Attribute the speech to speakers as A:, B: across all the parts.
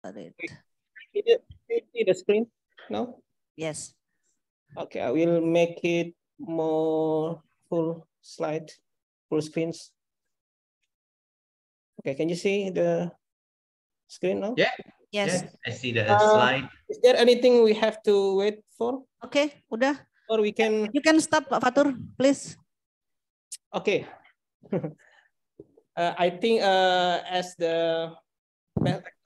A: Got it. see the screen now? Yes. Okay, I will make it more full slide, full screens. Okay, can you see the screen now? Yeah. Yes. yes.
B: I see the uh, slide.
A: Is there anything we have to wait for? Okay, udah.
C: Or we can... You can stop, Pak Fatur, please. Okay.
A: uh, I think uh, as the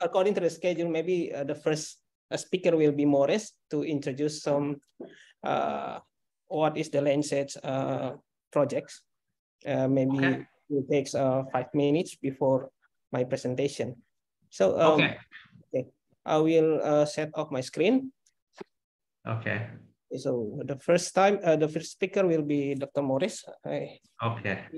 A: according to the schedule, maybe uh, the first uh, speaker will be Morris to introduce some uh, what is the Landsat uh, projects. Uh, maybe okay. it takes uh, five minutes before my presentation. So um, okay. okay. I will set off my screen. Okay. So the first time, the first speaker will be Dr. Morris. okay.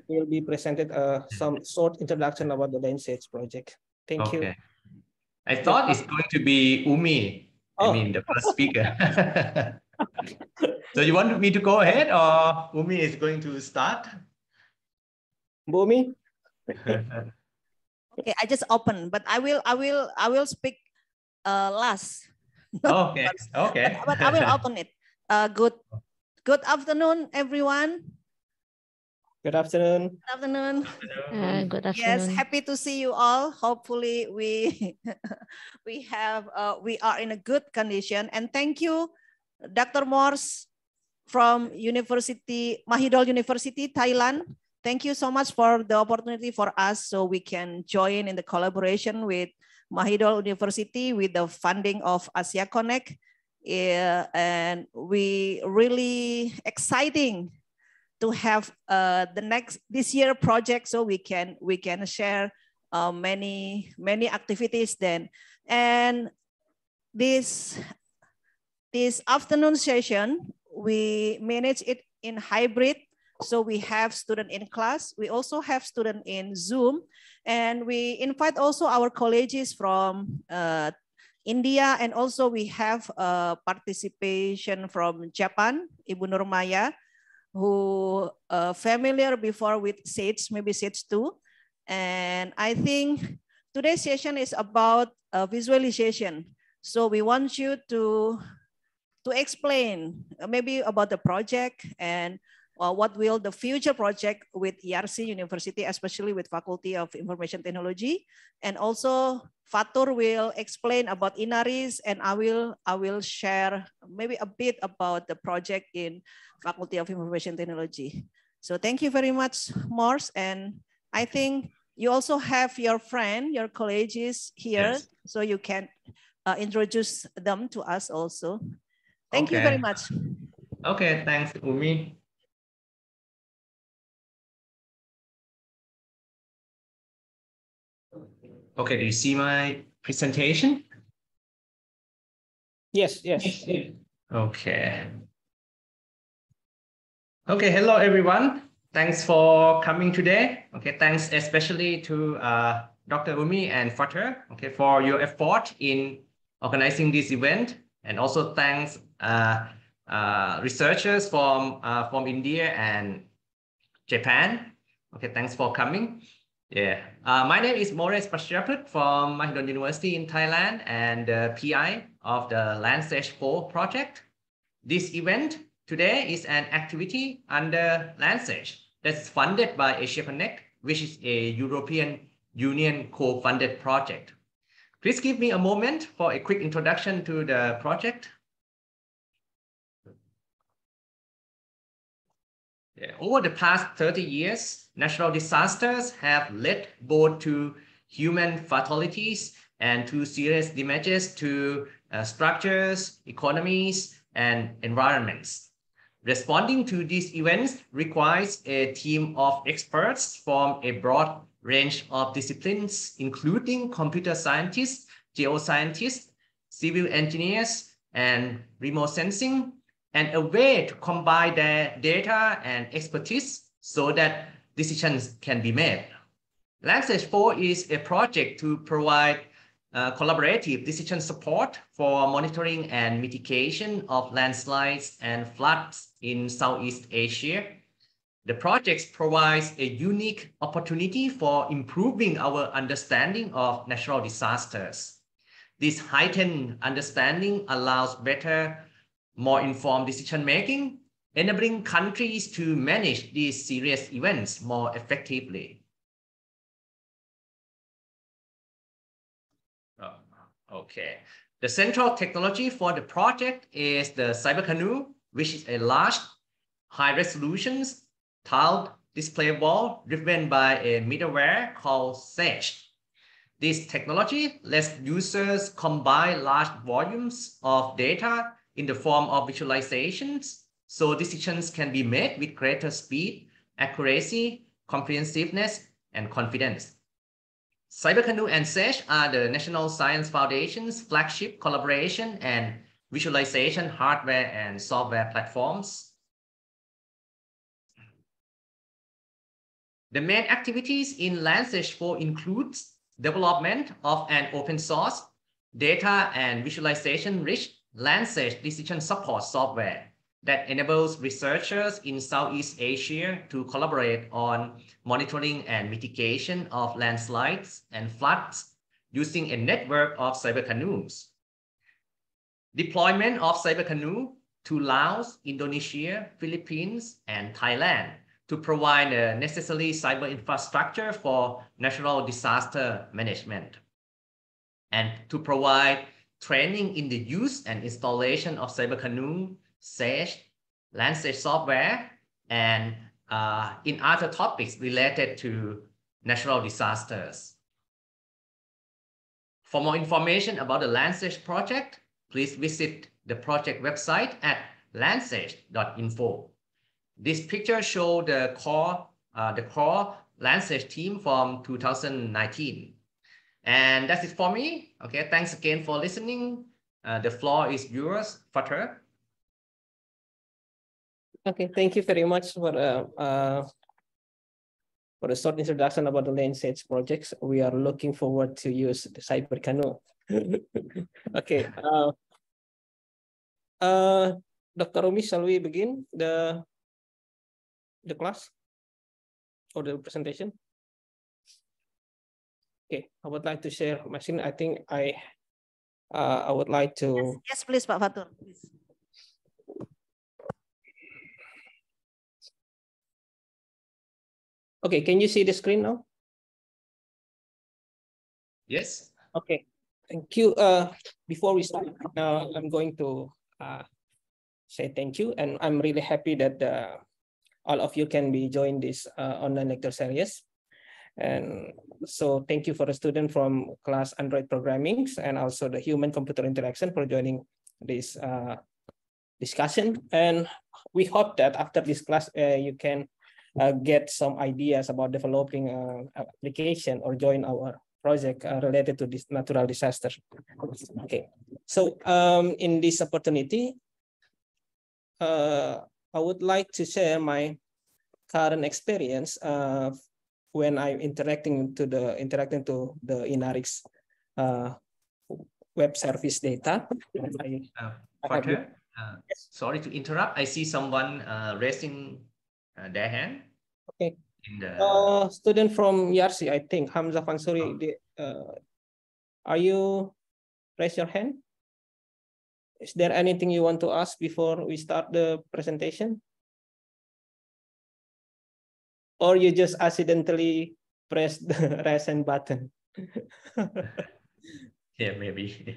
A: He will be presented some short introduction about the Landsat project. Thank okay.
D: you. I thought it's going to be Umi. Oh. I mean, the first speaker. so you want me to go ahead or Umi is going to start? Umi? okay,
C: I just open, but I will, I will, I will speak uh, last. okay, okay. But, but, I will open it. Uh, good, good afternoon, everyone.
A: Good afternoon.
C: Good afternoon. Uh, good afternoon. Yes, happy to see you all. Hopefully, we we have uh, we are in a good condition. And thank you, Dr. Morse from University Mahidol University, Thailand. Thank you so much for the opportunity for us, so we can join in the collaboration with Mahidol University with the funding of Asia Connect. Yeah, and we really exciting to have uh, the next this year project so we can we can share uh, many many activities then and this this afternoon session we manage it in hybrid so we have student in class we also have student in zoom and we invite also our colleges from uh, India and also we have uh, participation from Japan, Ibu Nurmaya, who are uh, familiar before with SAGE, maybe SAGE 2. And I think today's session is about uh, visualization. So we want you to, to explain uh, maybe about the project and well, uh, what will the future project with ERC University, especially with Faculty of Information Technology, and also Fatur will explain about Inaris, and I will I will share maybe a bit about the project in Faculty of Information Technology. So thank you very much, Morse, and I think you also have your friend, your colleagues here, yes. so you can uh, introduce them to us also. Thank okay. you very much.
E: Okay, thanks, Umi. Okay, do you see my presentation? Yes, yes. Okay. Okay, hello everyone.
D: Thanks for coming today. Okay, thanks especially to uh, Dr. Umi and Fater, okay, for your effort in organizing this event. And also thanks uh, uh, researchers from, uh, from India and Japan. Okay, thanks for coming. Yeah, uh, my name is Maurice Pashyaput from Mahidol University in Thailand and the PI of the Landstage 4 project. This event today is an activity under Landstage that's funded by Asia Connect, which is a European Union co-funded project. Please give me a moment for a quick introduction to the project. Over the past 30 years, natural disasters have led both to human fatalities and to serious damages to uh, structures, economies, and environments. Responding to these events requires a team of experts from a broad range of disciplines, including computer scientists, geoscientists, civil engineers, and remote sensing, and a way to combine their data and expertise so that decisions can be made. LabStage 4 is a project to provide uh, collaborative decision support for monitoring and mitigation of landslides and floods in Southeast Asia. The project provides a unique opportunity for improving our understanding of natural disasters. This heightened understanding allows better more informed decision making, enabling countries to manage these serious events more effectively. Oh, okay. The central technology for the project is the Cyber Canoe, which is a large, high resolution tiled display wall driven by a middleware called Sage. This technology lets users combine large volumes of data in the form of visualizations. So decisions can be made with greater speed, accuracy, comprehensiveness, and confidence. CyberCanoe and Sesh are the National Science Foundation's flagship collaboration and visualization hardware and software platforms.
E: The main activities
D: in Landsesh 4 include development of an open source data and visualization rich landsage decision support software that enables researchers in Southeast Asia to collaborate on monitoring and mitigation of landslides and floods using a network of cyber canoes. Deployment of cyber canoe to Laos, Indonesia, Philippines, and Thailand to provide the necessary cyber infrastructure for national disaster management and to provide training in the use and installation of CyberCanoe, Sage, Landsage software, and uh, in other topics related to natural disasters. For more information about the Landsage project, please visit the project website at landsage.info. This picture shows the core, uh, the core Landsage team from 2019. And that's it for me. Okay, thanks again for listening. Uh, the floor is yours, Father.
A: Okay, thank you very much for uh, uh, for a short introduction about the Lane projects. We are looking forward to use the Cyber Canoe. okay. Uh, uh, Dr. Rumi, shall we
E: begin the the class or the presentation?
A: Okay, I would like to share my screen. I think I uh, I would like to. Yes, yes
C: please, Pak Fatur. Please.
A: Okay, can you see the screen
E: now? Yes. Okay, thank you. Uh,
A: before we start, now uh, I'm going to uh, say thank you, and I'm really happy that uh, all of you can be join this uh, online lecture series and so thank you for the student from class Android programming and also the human computer interaction for joining this uh, discussion. And we hope that after this class, uh, you can uh, get some ideas about developing an application or join our project uh, related to this natural disaster. Okay, so um, in this opportunity, uh, I would like to share my current experience uh, when I'm interacting to the interacting to the Inarix uh, web service data. I, uh,
D: uh, sorry to interrupt. I see someone uh, raising uh, their hand. Okay. In the...
A: Uh, student from ERC, I think Hamza Fansuri. Oh. The, are you raise your hand? Is there anything you want to ask before we start the presentation? or you just accidentally press the resend button.
D: yeah, maybe.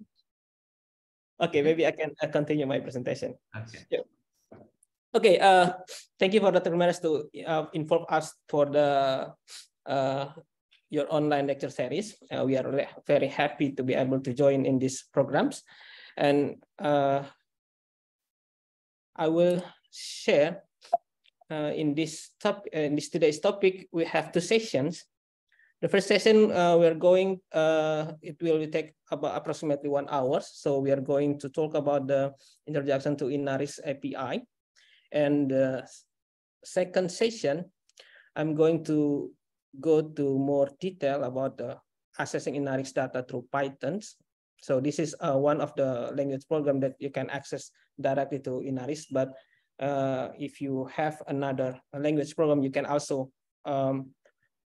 A: okay, maybe I can continue my presentation. Okay. Yeah. Okay. Uh, thank you for Dr. Ramirez to uh, inform us for the uh, your online lecture series. Uh, we are very happy to be able to join in these programs, and uh, I will share uh, in this top uh, in this today's topic, we have two sessions. The first session uh, we are going uh, it will take about approximately one hour. So we are going to talk about the introduction to Inaris API, and the second session, I'm going to go to more detail about the accessing Inaris data through Python so this is uh, one of the language program that you can access directly to Inaris, but uh, if you have another language program, you can also um,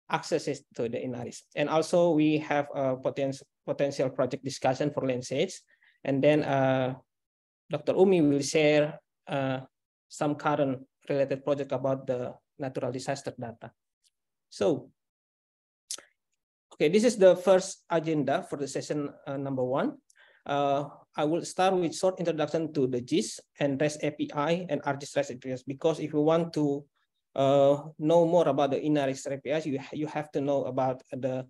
A: access it to the INARIS. And also we have a potential potential project discussion for language. And then uh, Dr. Umi will share uh, some current related project about the natural disaster data. So, okay, this is the first agenda for the session uh, number one. Uh, I will start with short introduction to the GIS and REST API and ArcGIS REST APIs because if you want to uh, know more about the inREST APIs, you, you have to know about the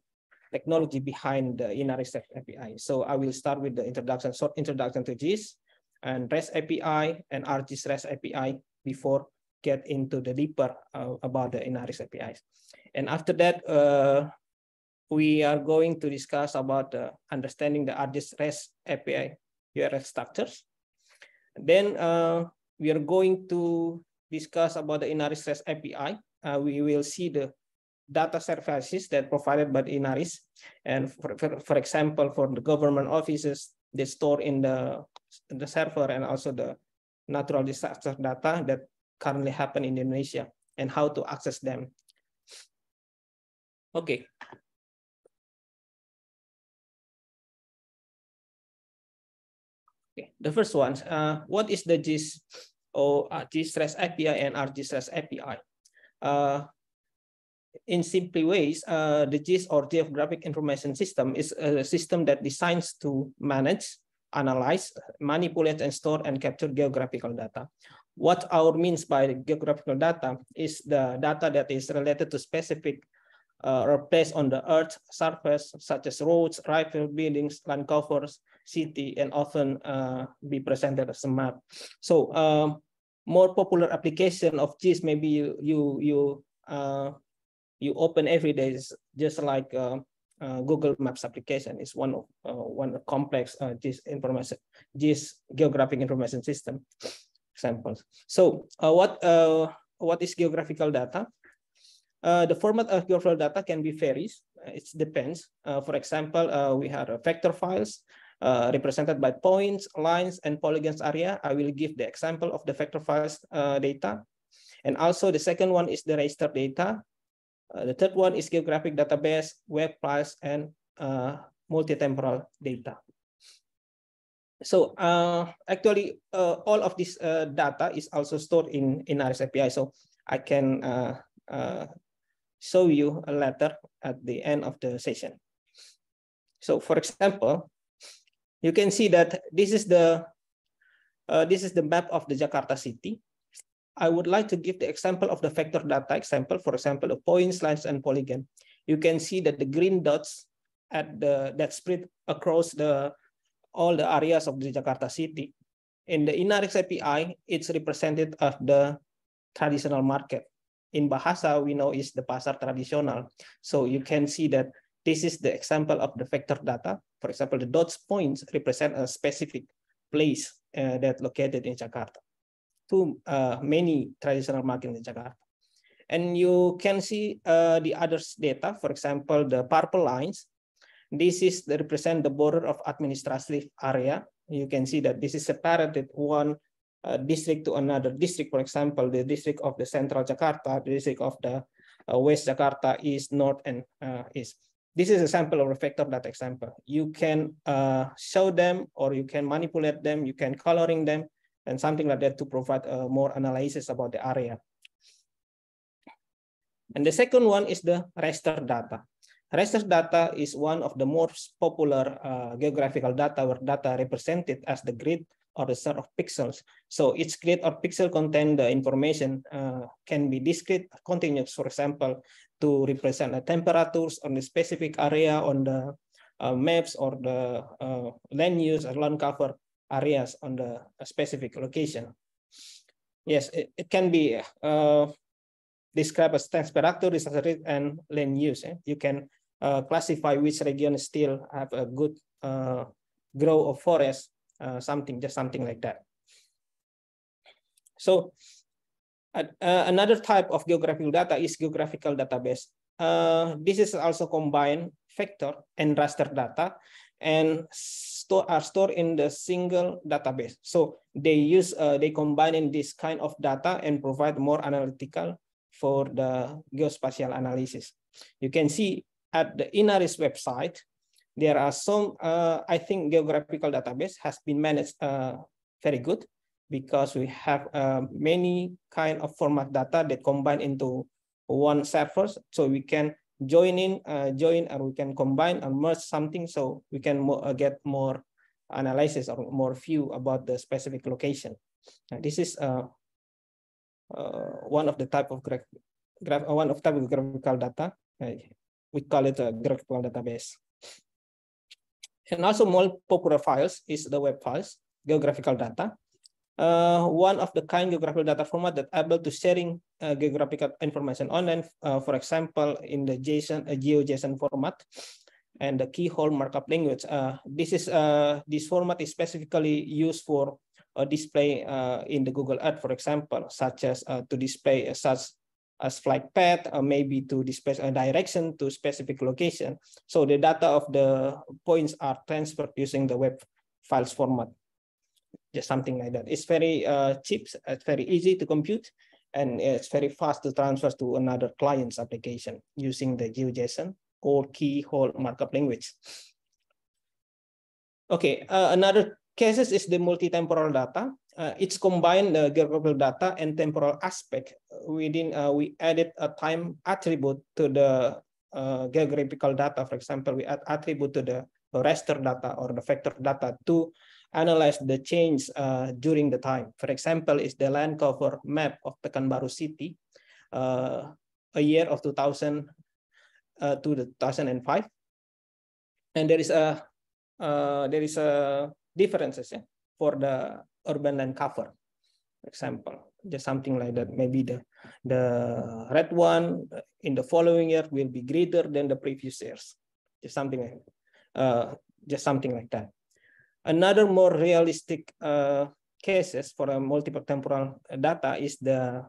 A: technology behind the inREST API. So I will start with the introduction, short introduction to GIS and REST API and ArcGIS REST API before get into the deeper uh, about the inREST APIs. And after that, uh, we are going to discuss about uh, understanding the ArcGIS REST API URL structures. Then uh, we are going to discuss about the Inaris REST API. Uh, we will see the data services that provided by Inaris. And for, for, for, example, for the government offices, they store in the, the server and also the natural disaster data that currently happen in Indonesia and how to access them. Okay, Okay, the first one, uh, what is the GIS or uh, GStress API and RGStress API? Uh, in simple ways, uh, the GIS or Geographic Information System is a system that designs to manage, analyze, manipulate, and store and capture geographical data. What our means by geographical data is the data that is related to specific uh, or place on the Earth's surface, such as roads, rifle buildings, land covers, city and often uh, be presented as a map. So um, more popular application of GIS, maybe you you you uh, you open every day is just like uh, uh Google Maps application is one of uh, one complex GIS uh, information GIS geographic information system examples. So what what is geographical data? Uh, the format of geographical data can be varies. It depends. Uh, for example, uh, we have vector files, uh, represented by points, lines, and polygons area. I will give the example of the vector files uh, data. And also the second one is the raster data. Uh, the third one is geographic database, web files, and uh, multi-temporal data. So uh, actually, all of this data is also stored in, in RS API. So I can show you a letter at the end of the session. So for example, you can see that this is the uh, this is the map of the Jakarta city. I would like to give the example of the vector data example, for example, the points, lines, and polygon. You can see that the green dots at the that spread across the all the areas of the Jakarta city. In the Inarix API, it's represented of the traditional market. In Bahasa, we know is the pasar tradisional. So you can see that this is the example of the vector data for example, the dots points represent a specific place uh, that located in Jakarta to uh, many traditional market in Jakarta. And you can see uh, the others data, for example, the purple lines. This is the represent the border of administrative area. You can see that this is separated one uh, district to another district. For example, the district of the central Jakarta, the district of the uh, West Jakarta, East, North, and uh, East this is a sample or a vector data example. You can uh, show them or you can manipulate them, you can coloring them and something like that to provide uh, more analysis about the area. And the second one is the raster data. Raster data is one of the most popular uh, geographical data where data represented as the grid or the set of pixels. So each grid or pixel contain the information uh, can be discrete, continuous, for example, to represent the temperatures on the specific area on the uh, maps or the uh, land use or land cover areas on the uh, specific location. Yes, it, it can be uh, described as temperatures and land use. Eh? You can uh, classify which region still have a good grow of forest uh, something, just something like that. So uh, another type of geographical data is geographical database. Uh, this is also combined vector and raster data and store, are stored in the single database. So they use, uh, they combine in this kind of data and provide more analytical for the geospatial analysis. You can see at the INARIS website, there are some, uh, I think geographical database has been managed uh, very good because we have uh, many kind of format data that combine into one server. So we can join in, uh, join, or we can combine and merge something so we can uh, get more analysis or more view about the specific location. this is uh, one of the type of graph, graph one of type of graphical data. we call it a graphical database and also more popular files is the web files, geographical data. Uh, one of the kind geographical data format that able to sharing uh, geographical information online, uh, for example, in the JSON, uh, GeoJSON format and the keyhole markup language. Uh, this is uh, this format is specifically used for display in the Google Earth, for example, such as to display such as flight path or maybe to the a direction to specific location. So the data of the points are transferred using the web files format, just something like that. It's very uh, cheap, it's very easy to compute, and it's very fast to transfer to another client's application using the GeoJSON or keyhole markup language. Okay, uh, another cases is the multi-temporal data uh, it's combined the uh, geographical data and temporal aspect within uh, we added a time attribute to the uh, geographical data for example we add attribute to the raster data or the vector data to analyze the change uh, during the time for example is the land cover map of Pekanbaru city uh, a year of 2000 to 2005 and there is a there is a differences yeah, for the urban land cover, example, just something like that. Maybe the, the red one in the following year will be greater than the previous years, just something like uh, just something like that. Another more realistic uh, cases for a multiple temporal data is the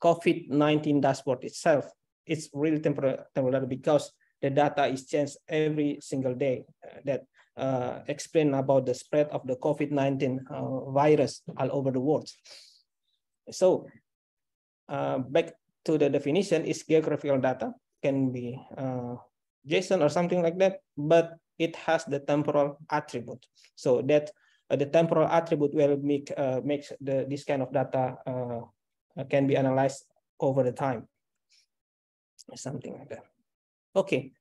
A: COVID-19 dashboard itself. It's really temporal, temporal data because the data is changed every single day. Uh, that uh, explain about the spread of the COVID-19 uh, virus all over the world. So uh, back to the definition is geographical data, can be uh, JSON or something like that, but it has the temporal attribute. So that uh, the temporal attribute will make uh, makes the, this kind of data can be analyzed over the time, something like that. Okay,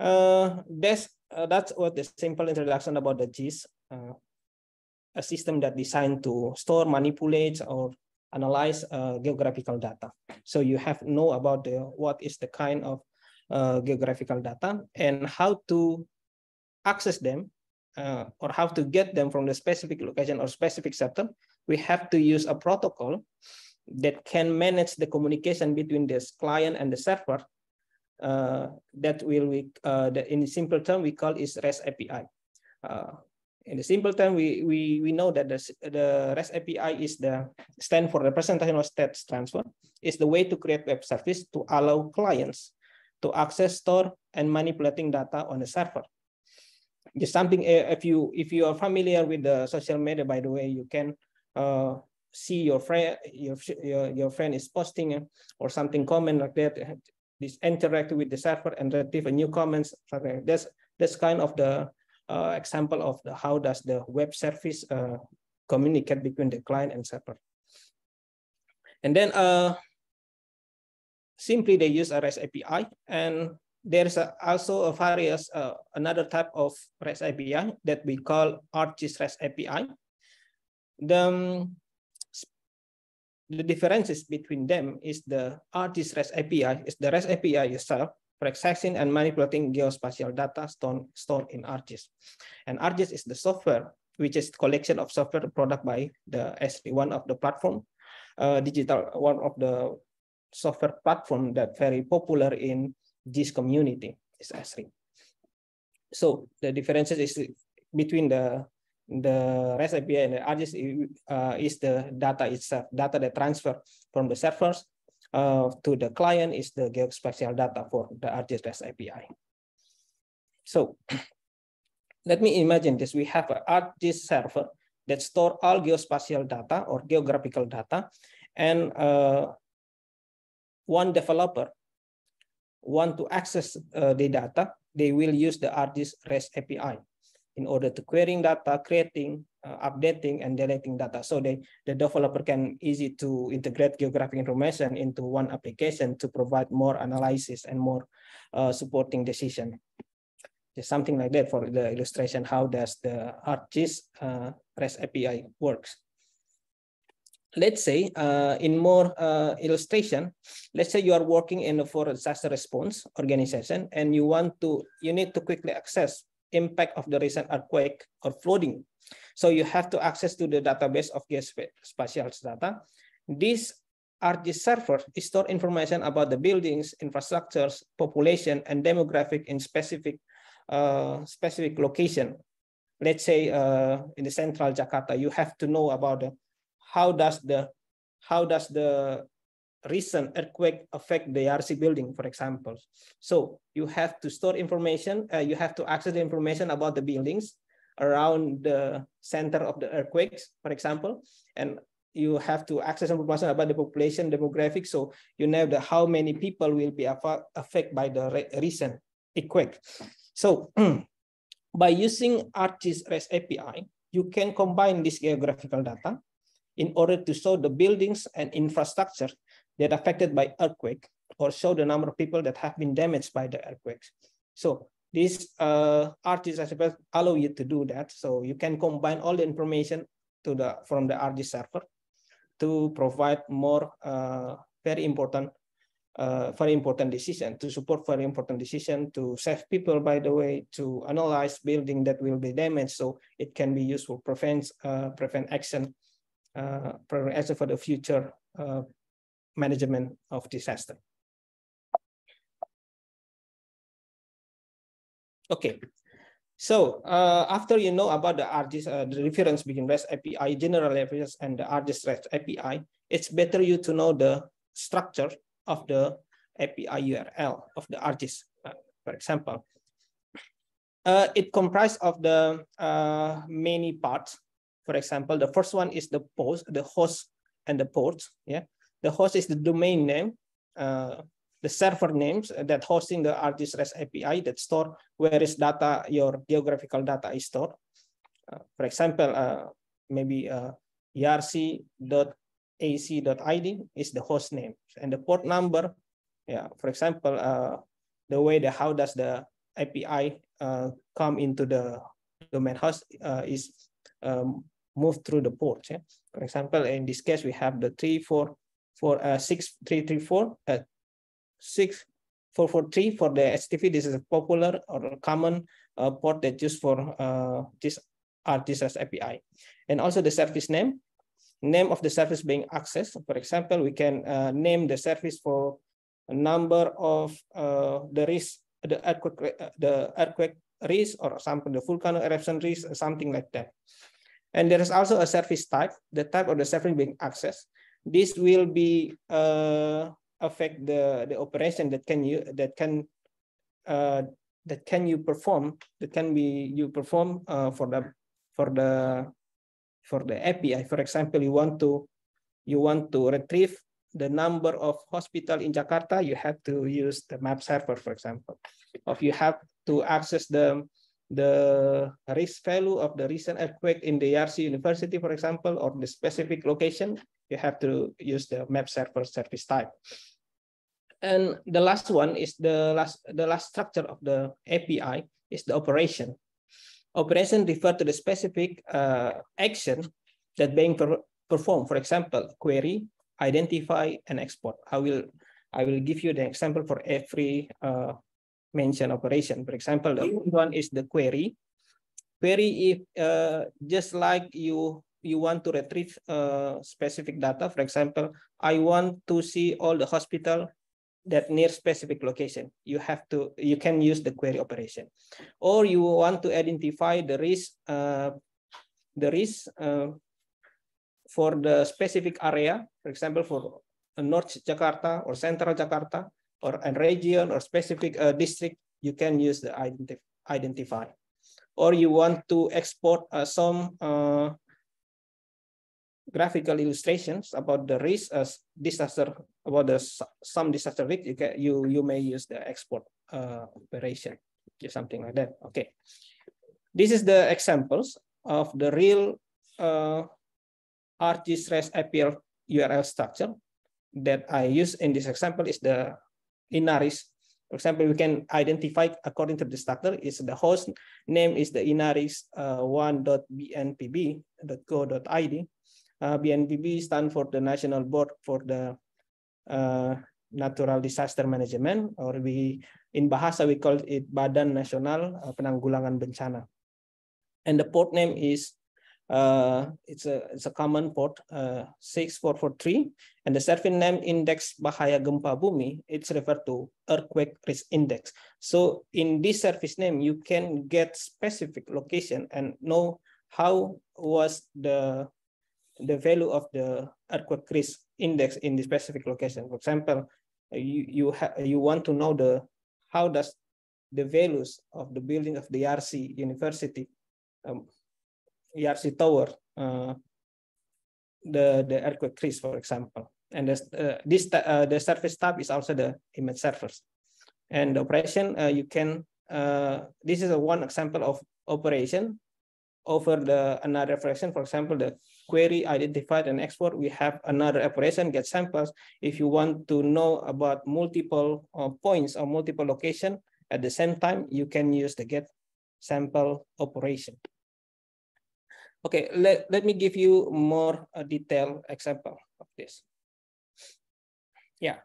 A: uh, that's uh, what the simple introduction about the GIS, uh, a system that designed to store, manipulate, or analyze uh, geographical data. So you have know about the, what is the kind of uh, geographical data and how to access them uh, or how to get them from the specific location or specific sector. We have to use a protocol that can manage the communication between this client and the server uh, that will we uh, that in simple term we call is REST API. Uh, in the simple term, we we we know that the the REST API is the stand for representational state transfer. Is the way to create web service to allow clients to access, store, and manipulating data on the server. Just something if you if you are familiar with the social media, by the way, you can uh, see your friend your, your your friend is posting or something comment like that this interact with the server and retrieve a new comments. That's that's kind of the uh, example of the, how does the web service uh, communicate between the client and server. And then uh, simply they use a REST API and there's a, also a various uh, another type of REST API that we call ArcGIS REST API. The, the differences between them is the ArcGIS REST API, is the REST API itself for accessing and manipulating geospatial data stored, stored in ArcGIS. And ArcGIS is the software, which is collection of software product by the S3, of the platform, uh, digital, one of the software platform that very popular in this community is S3. So the differences is between the the REST API and the RGIS uh, is the data itself, data that transfer from the servers uh, to the client is the geospatial data for the RGIS REST API. So let me imagine this. We have a ArcGIS server that store all geospatial data or geographical data, and uh, one developer want to access uh, the data, they will use the ArcGIS REST API in order to querying data, creating, uh, updating, and deleting data. So they, the developer can easy to integrate geographic information into one application to provide more analysis and more uh, supporting decision. Just something like that for the illustration, how does the ArcGIS uh, REST API works. Let's say uh, in more uh, illustration, let's say you are working in a for disaster response organization and you want to, you need to quickly access impact of the recent earthquake or flooding. So you have to access to the database of geospatial data. This ArcGIS server store information about the buildings, infrastructures, population, and demographic in specific uh, specific location. Let's say uh, in the central Jakarta, you have to know about the, how does the how does the recent earthquake affect the RC building, for example. So you have to store information, uh, you have to access the information about the buildings around the center of the earthquakes, for example, and you have to access information about the population demographic. So you know the, how many people will be affected by the recent earthquake. So by using ArcGIS REST API, you can combine this geographical data in order to show the buildings and infrastructure that affected by earthquake or show the number of people that have been damaged by the earthquakes. So these uh, artists, I suppose, allow you to do that. So you can combine all the information to the from the RG server to provide more uh, very important, uh, very important decision to support very important decision to save people. By the way, to analyze building that will be damaged, so it can be useful prevent uh, prevent action, uh, prevent action for the future uh, management of disaster. Okay, so uh, after you know about the artist, uh, the difference between REST API, general APIs, and the artist REST API, it's better you to know the structure of the API URL of the artist, uh, for example. Uh, it comprises of the uh, many parts. For example, the first one is the post, the host and the port. Yeah, the host is the domain name, uh, the server names that hosting the ArcGIS API that store where is data, your geographical data is stored. Uh, for example, uh, maybe uh, erc.ac.id is the host name and the port number. Yeah, for example, uh, the way the how does the API uh, come into the domain host uh, is um, moved through the port. Yeah? For example, in this case, we have the three, four, for uh, 6334, uh, 6443 for the HTTP. This is a popular or common uh, port that used for uh, this RTSS API. And also the service name, name of the service being accessed. For example, we can uh, name the service for a number of uh, the risk, the earthquake, uh, the earthquake risk or something, the volcano eruption risk, something like that. And there is also a service type, the type of the service being accessed this will be uh, affect the the operation that can you that can uh, that can you perform that can be you perform uh, for the for the for the API. For example, you want to you want to retrieve the number of hospital in Jakarta, you have to use the map server, for example. Or you have to access the the risk value of the recent earthquake in the ERC university, for example, or the specific location, you have to use the map server service type. And the last one is the last, the last structure of the API is the operation. Operation refer to the specific uh, action that being per performed. For example, query, identify, and export. I will, I will give you the example for every uh, mention operation. For example, the one is the query. Query if uh, just like you you want to retrieve uh, specific data. For example, I want to see all the hospital that near specific location. You have to you can use the query operation, or you want to identify the risk uh, the risk uh, for the specific area. For example, for North Jakarta or Central Jakarta, or a region or specific uh, district, you can use the identif identify. Or you want to export uh, some uh, graphical illustrations about the risk as disaster, about the some disaster risk, you, can, you, you may use the export uh, operation, just something like that. Okay. This is the examples of the real uh, RG stress APL URL structure that I use in this example is the Inaris. For example, we can identify according to the structure is the host name is the inaris uh, 1.bnpb.co.id. Uh, BNPB stands for the National Board for the uh, Natural Disaster Management, or we in Bahasa we call it Badan Nasional uh, Penanggulangan Bencana. And the port name is uh, it's a it's a common port uh, 6443 and the survey name index bahaya gempa bumi it's referred to earthquake risk index so in this service name you can get specific location and know how was the the value of the earthquake risk index in the specific location for example you you you want to know the how does the values of the building of the RC university um, ERC tower, uh, the the earthquake crease, for example. And this, uh, this uh, the service tab is also the image servers, and the operation uh, you can. Uh, this is a one example of operation over the another operation. For example, the query identified and export. We have another operation get samples. If you want to know about multiple uh, points or multiple location at the same time, you can use the get sample operation. Okay, let, let me give you more a uh, detailed example of this. Yeah,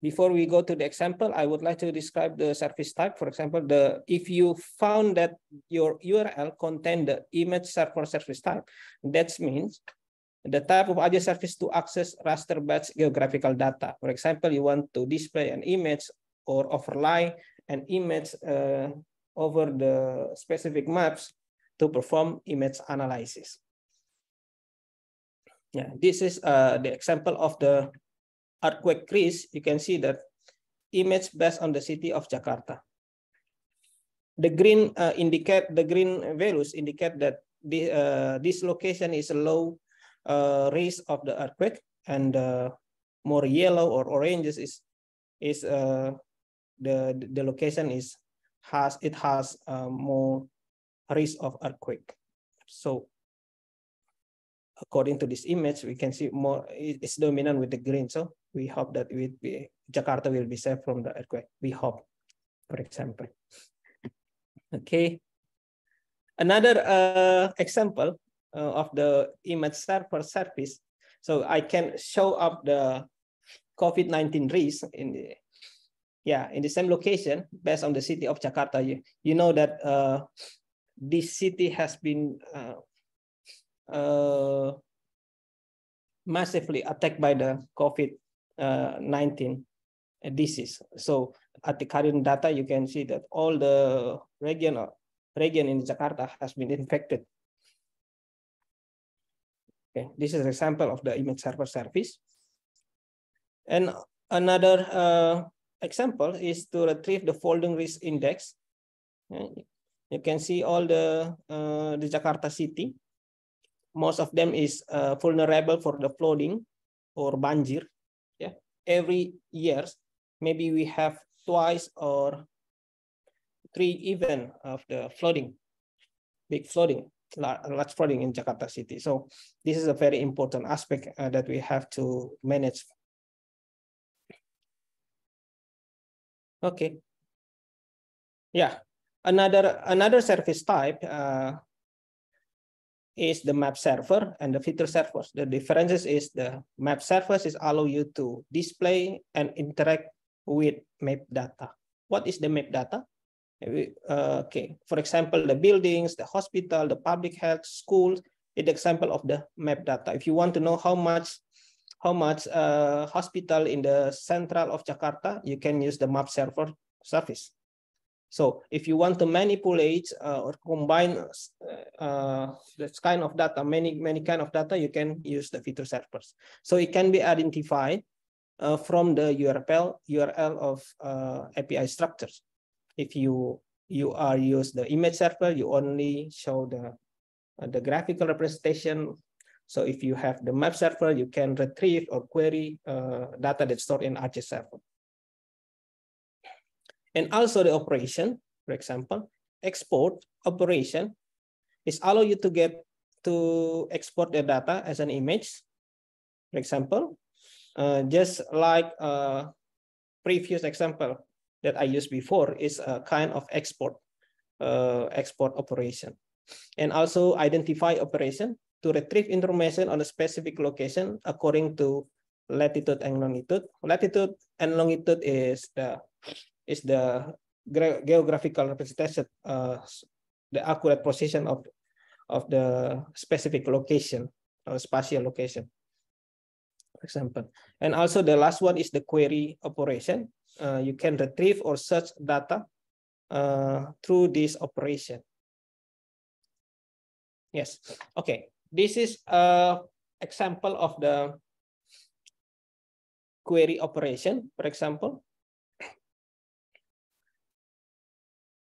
A: before we go to the example, I would like to describe the service type. For example, the if you found that your URL contain the image server service type, that means the type of other service to access raster batch geographical data. For example, you want to display an image or overlay an image uh, over the specific maps to perform image analysis. Yeah, this is uh, the example of the earthquake crease. You can see that image based on the city of Jakarta. The green uh, indicate the green values indicate that the, uh, this location is a low uh, risk of the earthquake, and uh, more yellow or oranges is is uh, the the location is has it has uh, more risk of earthquake. So according to this image, we can see more it's dominant with the green. So we hope that with Jakarta will be safe from the earthquake. We hope, for example. Okay. Another uh, example uh, of the image server service. So I can show up the COVID-19 risk in the yeah in the same location based on the city of Jakarta. You, you know that uh, this city has been uh, uh massively attacked by the COVID-19 uh, disease. So at the current data, you can see that all the regional region in Jakarta has been infected. Okay, this is an example of the image server service. And another uh, example is to retrieve the folding risk index you can see all the uh, the Jakarta city. Most of them is uh, vulnerable for the flooding or banjir. Yeah, every year, maybe we have twice or three even of the flooding, big flooding, large flooding in Jakarta city. So this is a very important aspect uh, that we have to manage. Okay. Yeah, Another, another service type uh, is the map server and the feature servers. The differences is the map services is allow you to display and interact with map data. What is the map data? Uh, okay, for example, the buildings, the hospital, the public health, schools, the example of the map data. If you want to know how much how much uh, hospital in the central of Jakarta, you can use the map server service. So if you want to manipulate uh, or combine
B: uh,
A: uh, this kind of data, many, many kind of data, you can use the feature servers. So it can be identified uh, from the URL, URL of uh, API structures. If you, you are use the image server, you only show the, uh, the graphical representation. So if you have the map server, you can retrieve or query uh, data that's stored in ArcGIS server and also the operation, for example, export operation is allow you to get to export the data as an image. For example, uh, just like a previous example that I used before is a kind of export, uh, export operation. And also identify operation to retrieve information on a specific location according to latitude and longitude. Latitude and longitude is the is the geographical representation, uh, the accurate position of of the specific location or uh, spatial location. For example, and also the last one is the query operation. Uh, you can retrieve or search data uh, through this operation. Yes. Okay. This is a example of the query operation, for example.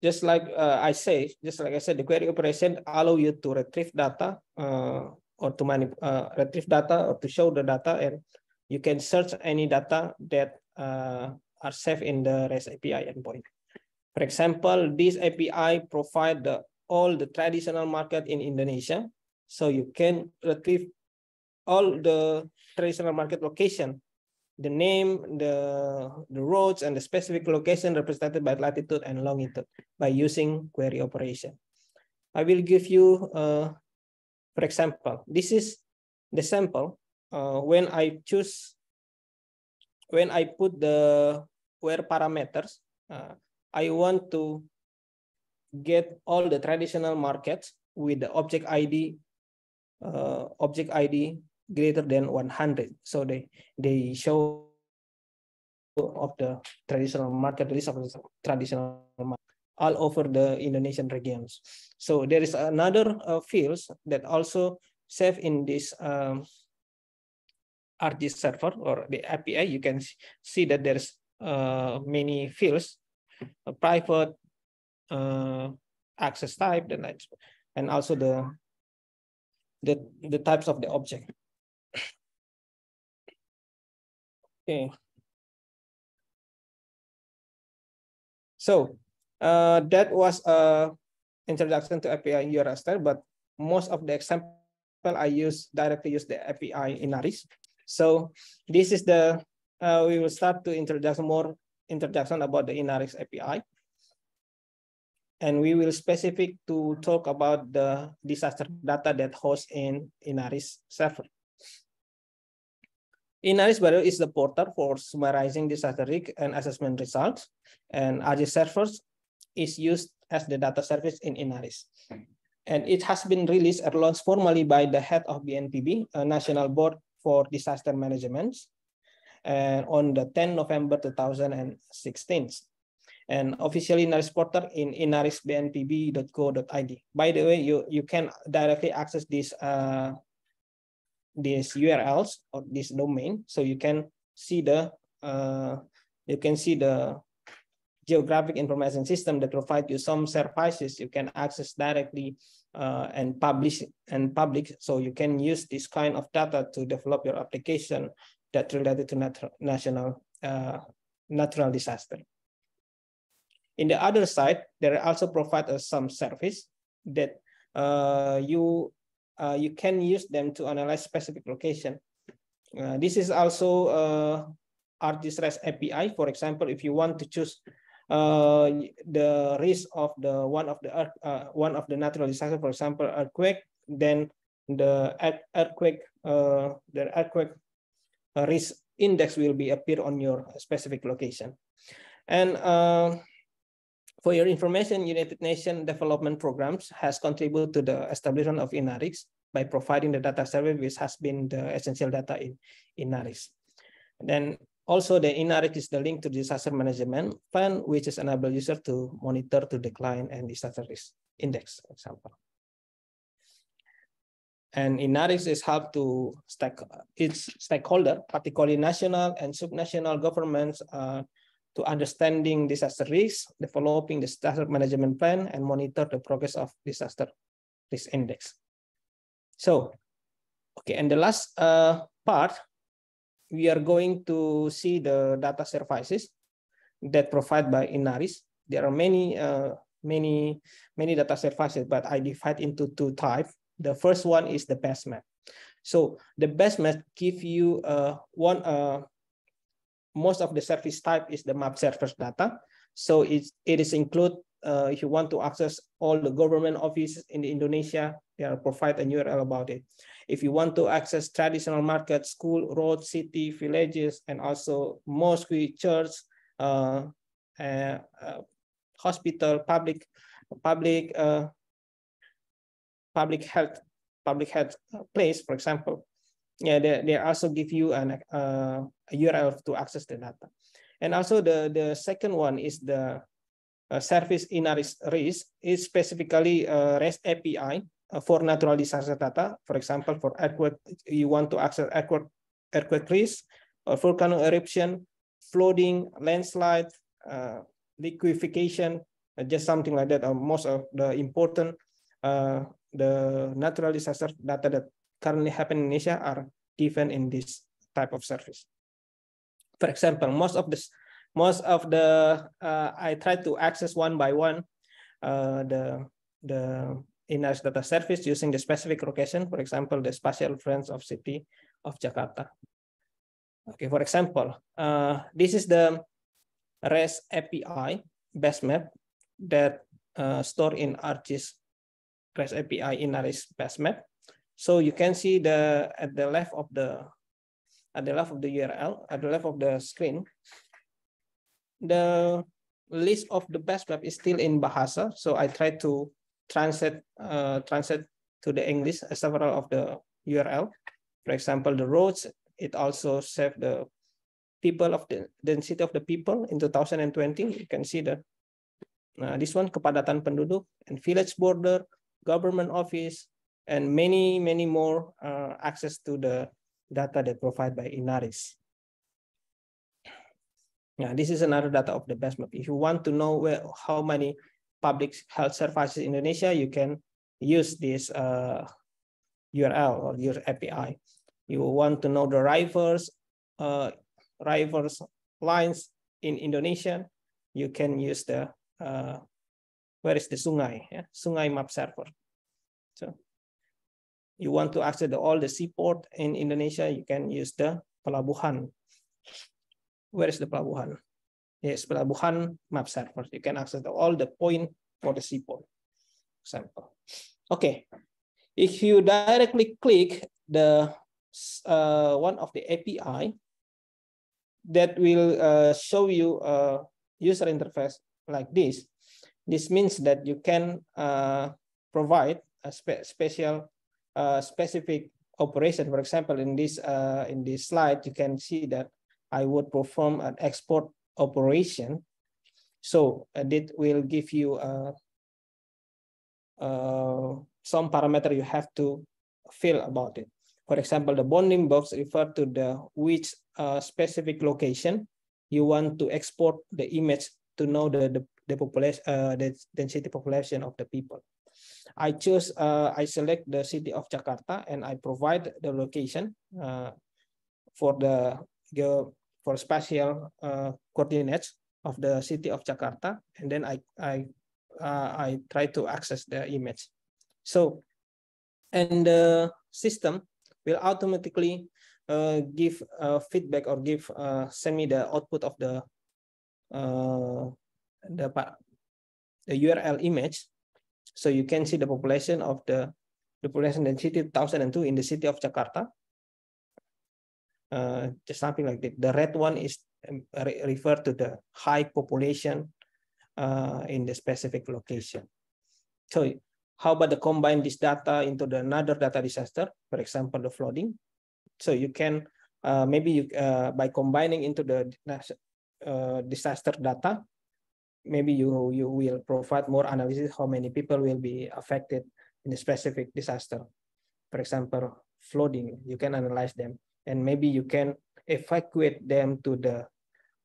A: just like uh, I say, just like I said, the query operation allow you to retrieve data uh, or to manip uh, retrieve data or to show the data, and you can search any data that uh, are saved in the REST API endpoint. For example, this API provide the, all the traditional market in Indonesia, so you can retrieve all the traditional market location the name, the, the roads, and the specific location represented by latitude and longitude by using query operation. I will give you, uh, for example, this is the sample. Uh, when I choose, when I put the where parameters, uh, I want to get all the traditional markets with the object ID, uh, object ID greater than 100. So they, they show of the traditional market list of the traditional market all over the Indonesian regions. So there is another uh, fields that also save in this um, ArcGIS server or the API. You can see that there's uh, many fields, a private uh, access type, and and also the the the types of the object. Okay. So uh, that was a introduction to API in Eurastar, but most of the example I use directly use the API in ARIS. So this is the, uh, we will start to introduce more introduction about the InRx API. And we will specific to talk about the disaster data that hosts in InRx server. Inaris Bio is the portal for summarizing the statistic and assessment results, and AJ servers is used as the data service in Inaris. And it has been released at launch formally by the head of BNPB, a uh, National Board for Disaster Management, and uh, on the 10 November 2016 and officially Inaris portal in inarisbnpb.co.id. By the way, you, you can directly access this uh, these URLs or this domain, so you can see the uh, you can see the geographic information system that provide you some services you can access directly uh, and publish and public. So you can use this kind of data to develop your application that related to natural national uh, natural disaster. In the other side, there also provide us some service that uh, you uh, you can use them to analyze specific location. Uh, this is also uh, ArtDistress API. For example, if you want to choose uh, the risk of the one of the earth, uh, one of the natural disaster, for example, earthquake, then the earthquake uh, the earthquake uh, risk index will be appear on your specific location, and uh, for your information, United Nations Development Programs has contributed to the establishment of INARIX by providing the data service, which has been the essential data in INARIX. Then also the Inaris is the link to disaster management plan, which is enable user to monitor to decline and disaster risk index, example. And Inaris is help to stack its stakeholder, particularly national and subnational governments, uh, to understanding disaster risks, developing the disaster management plan, and monitor the progress of disaster risk index. So, okay, and the last uh, part, we are going to see the data services that provide by Inaris. There are many, uh, many, many data services, but I divide into two types. The first one is the best map. So the best map give you uh, one uh, most of the service type is the map service data. So it's, it is include uh, if you want to access all the government offices in Indonesia, they are provide a URL about it. If you want to access traditional market, school, road, city, villages, and also mosque, church, uh, uh, uh hospital, public, public, uh, public health, public health place, for example yeah, they, they also give you an, uh, a URL to access the data. And also the, the second one is the uh, service in RIS, is specifically uh, REST API uh, for natural disaster data. For example, for earthquake, you want to access earthquake, earthquake risk, or uh, volcano eruption, flooding, landslide, uh, liquefaction, uh, just something like that. most of the important the natural disaster data that currently happen in Asia are given in this type of service. For example, most of this, most of the uh, I tried to access one by one uh, the the in data service using the specific location. For example, the spatial reference of city of Jakarta. Okay, for example, uh, this is the REST API best map that uh, stored in ArcGIS REST API in ArcGIS best map. So you can see the at the left of the at the left of the URL, at the left of the screen, the list of the best web is still in Bahasa. So I try to translate uh, translate to the English uh, several of the URL. For example, the roads, it also said the people of the density of the people in 2020. You can see the uh, this one, kepadatan penduduk and village border, government office, and many, many more uh, access to the data that provided by Inaris. Now, this is another data of the best map. If you want to know where, how many public health services in Indonesia, you can use this uh, URL or your API. You want to know the rivers, uh, lines in Indonesia, you can use the, uh, where is the Sungai, yeah? Sungai map server you want to access the, all the seaport in Indonesia, you can use the Pelabuhan. Where is the Pelabuhan? Yes, Pelabuhan map server. You can access the, all the point for the seaport. Example. Okay, if you directly click the uh, one of the API, that will uh, show you a user interface like this. This means that you can uh, provide a spe special uh, specific operation. For example, in this uh, in this slide, you can see that I would perform an export operation. So uh, that will give you uh, uh, some parameter you have to fill about it. For example, the bounding box refer to the which uh, specific location you want to export the image to know the the, the population uh, the density population of the people. I choose, uh, I select the city of Jakarta and I provide the location uh, for the for spatial uh, coordinates of the city of Jakarta. And then I, I, uh, I try to access the image. So, and the system will automatically uh, give uh, feedback or give, send me the output of the, the, the URL image so you can see the population of the, the population density 2002 in the city of Jakarta. Uh, just something like that. The red one is um, re refer to the high population uh, in the specific location. So how about the combine this data into the another data disaster, for example, the flooding? So you can uh, maybe you, uh, by combining into the uh, disaster data, maybe you you will provide more analysis how many people will be affected in a specific disaster for example flooding you can analyze them and maybe you can evacuate them to the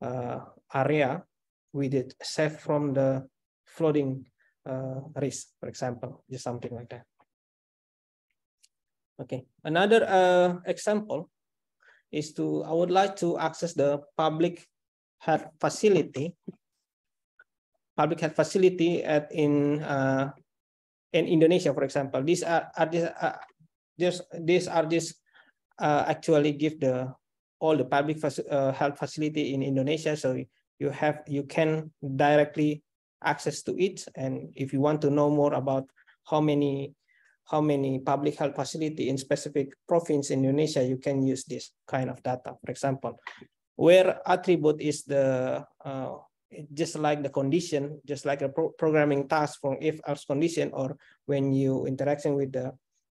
A: uh, area with it safe from the flooding uh, risk for example just something like that okay another uh, example is to i would like to access the public health facility public health facility at in uh, in Indonesia, for example. These are, are these, uh, these these are these uh, actually give the all the public uh, health facility in Indonesia. So you have you can directly access to it, and if you want to know more about how many how many public health facility in specific province in Indonesia, you can use this kind of data. For example, where attribute is the uh, just like the condition, just like a pro programming task from if else condition, or when you interaction with the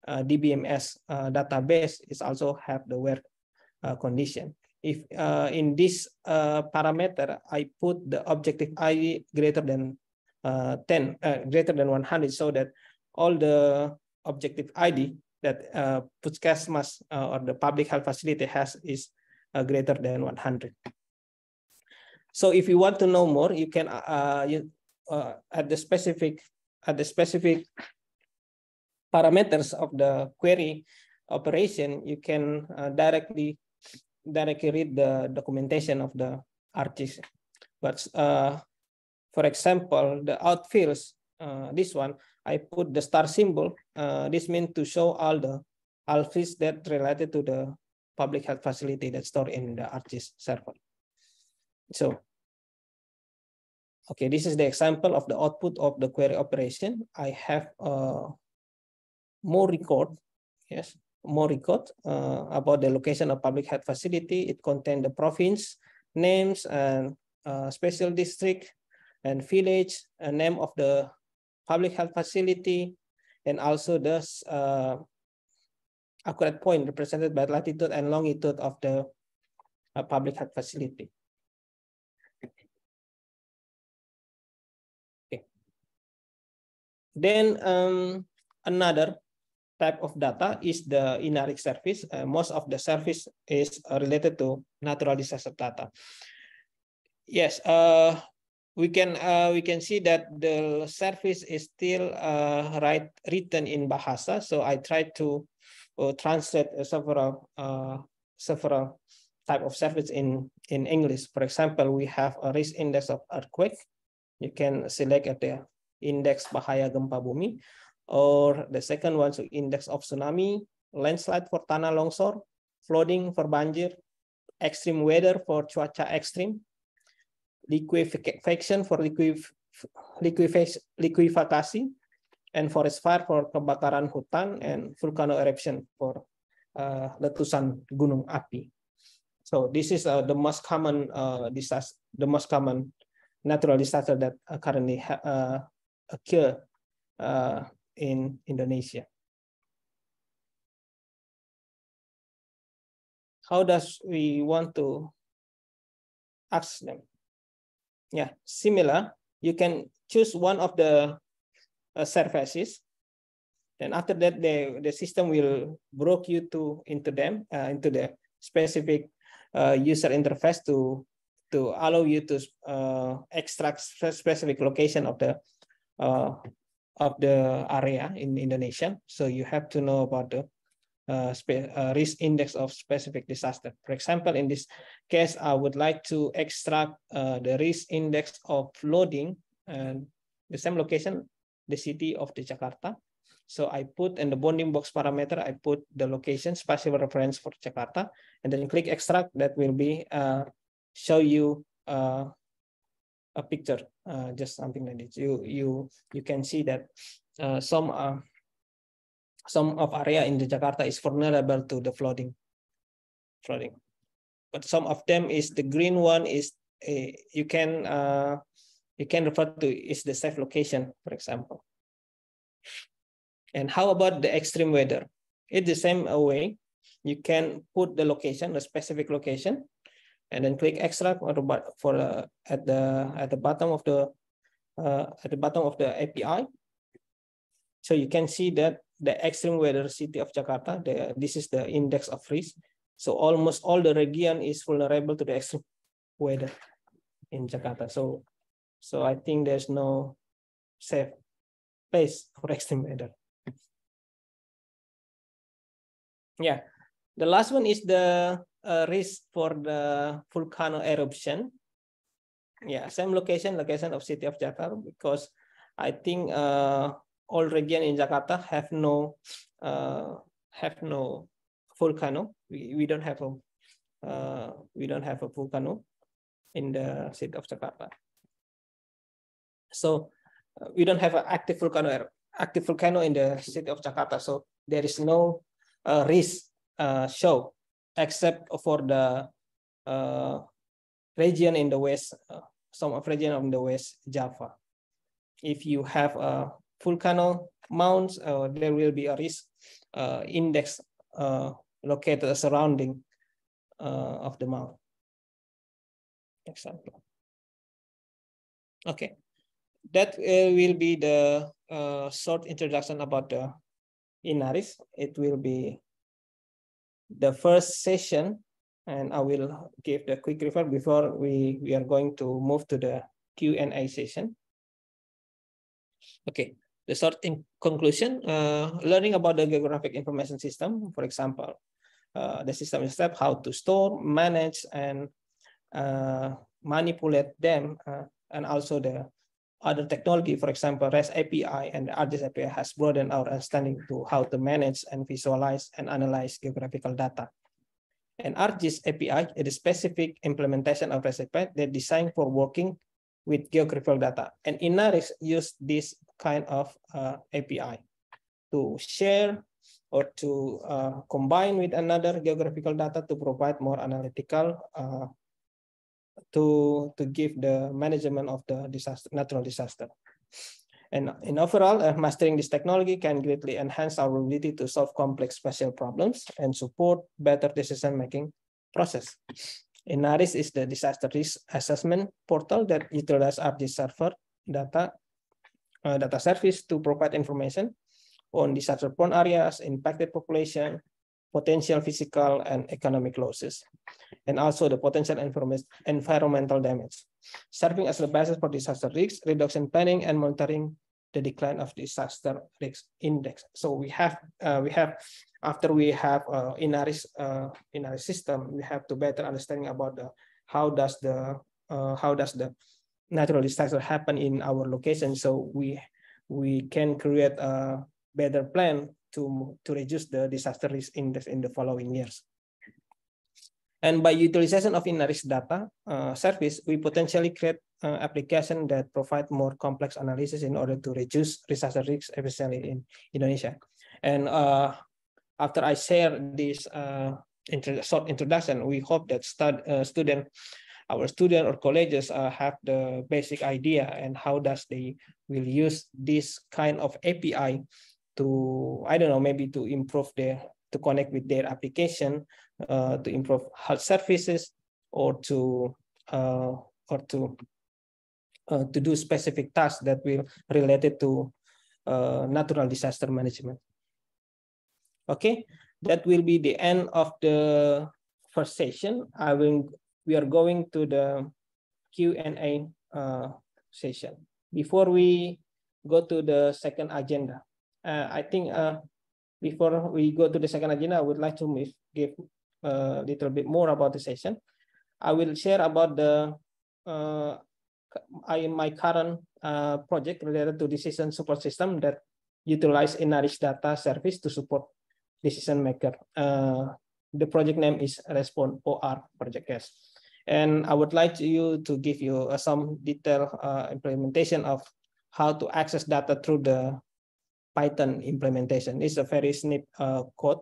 A: uh, DBMS uh, database, is also have the where uh, condition. If uh, in this uh, parameter, I put the objective ID greater than uh, 10, greater than 100, so that all the objective ID that uh, Puskesmas or the public health facility has is greater than 100. So if you want to know more, you can uh, uh, you, uh, at the specific at the specific parameters of the query operation, you can uh, directly directly read the documentation of the artist. But uh, for example, the outfields, uh, this one, I put the star symbol. Uh, this means to show all the outfields that related to the public health facility that stored in the artist server. So, okay, this is the example of the output of the query operation. I have uh, more record, yes, more record uh, about the location of public health facility. It contains the province, names, and uh, special district, and village, name of the public health facility, and also the uh, accurate point represented by latitude and longitude of the uh, public health facility. Then um, another type of data is the inaric service. Uh, most of the service is uh, related to natural disaster data. Yes, uh, we can uh, we can see that the service is still uh, written in Bahasa. So I tried to uh, translate uh, several several type of service in in English. For example, we have a risk index of earthquake. You can select at the Indeks bahaya gempa bumi, or the second one so index of tsunami, landslide for tanah longsor, flooding for banjir, extreme weather for cuaca ekstrim, liquefaction for liquef liquefaction, and forest fire for kebakaran hutan, and volcano eruption for uh, letusan gunung api. So this is uh, the most common uh, disaster, the most common natural disaster that uh, currently uh, occur uh, in Indonesia.
E: How does we
A: want to ask them? Yeah, similar, you can choose one of the uh, surfaces. Then after that, the, the system will broke you to into them, uh, into the specific uh, user interface to to allow you to uh, extract specific location of the uh, of the area in Indonesia. So you have to know about the uh, uh, risk index of specific disaster. For example, in this case, I would like to extract uh, the risk index of flooding and uh, the same location, the city of the Jakarta. So I put in the bounding box parameter, I put the location spatial reference for Jakarta, and then click extract. That will be show you uh, a picture, uh, just something like this. You you you can see that uh, some uh, some of area in the Jakarta is vulnerable to the flooding, flooding, but some of them is the green one is eh, you can uh, you can refer to is the safe location, for example. And how about the extreme weather? It's the same way. You can put the location, the specific location, and then click extract for uh, at the at the bottom of the uh, at the bottom of the API. So you can see that the extreme weather city of Jakarta, the, this is the index of risk. So almost all the region is vulnerable to the extreme weather in Jakarta. So, so I think there's no safe place for extreme weather. Yeah, the last one is the a risk for the volcano eruption. Yeah, same location, location of city of Jakarta, because I think uh, all region in Jakarta have no uh, have no volcano. We, we don't have a uh, we don't have a volcano in the city of Jakarta. So uh, we don't have an active volcano er, active volcano in the city of Jakarta. So there is no uh, risk uh, show except for the uh, region in the west, uh, some of region of the west Java. If you have a volcano mounts, uh, there will be a risk uh, index uh, located surrounding uh,
E: of the mount. Example. Okay,
A: that will be the short introduction about the Inaris. It will be the first session, and I will give the quick refer before we, we are going to move to the Q&A session. Okay, the short in conclusion, uh, learning about the geographic information system, for example, uh, the system step, how to store, manage, and uh, manipulate them, uh, and also the other technology, for example, REST API and ArcGIS API has broadened our understanding to how to manage and visualize and analyze geographical data. And ArcGIS API is a specific implementation of REST API that designed for working with geographical data. And Inaris used this kind of uh, API to share or to uh, combine with another geographical data to provide more analytical uh, to to give the management of the disaster natural disaster. And in overall, uh, mastering this technology can greatly enhance our ability to solve complex spatial problems and support better decision-making process. Inaris is the disaster risk assessment portal that utilizes ArcGIS server data uh, data service to provide information on disaster-prone areas, impacted population, potential physical and economic losses, and also the potential environmental damage, serving as the basis for disaster risk reduction planning and monitoring the decline of disaster risk index. So we have uh, we have after we have uh, in our uh, in our system we have to better understanding about the how does the uh, how does the natural disaster happen in our location. So we we can create a better plan to, to reduce the disaster risk index in the following years. And by utilization of INARIS data uh, service, we potentially create uh, application that provide more complex analysis in order to reduce disaster risks, especially in Indonesia. And uh, after I share this uh, intro short introduction, we hope that stud uh, student, our student or colleges uh, have the basic idea and how does they will use this kind of API to I don't know maybe to improve their to connect with their application uh, to improve health services or to uh, or to uh, to do specific tasks that will related to uh, natural disaster management. Okay, that will be the end of the first session. I will we are going to the Q and A uh, session. Before we go to the second agenda, uh, I think uh, before we go to the second agenda, I would like to give a uh, little bit more about the session. I will share about the uh, I, my current uh, project related to decision support system that utilize Inaris data service to support decision maker. Uh, the project name is Respond OR Project S. And I would like to you to give you some detailed implementation of how to access data through the Python implementation. It's a very snip uh, code,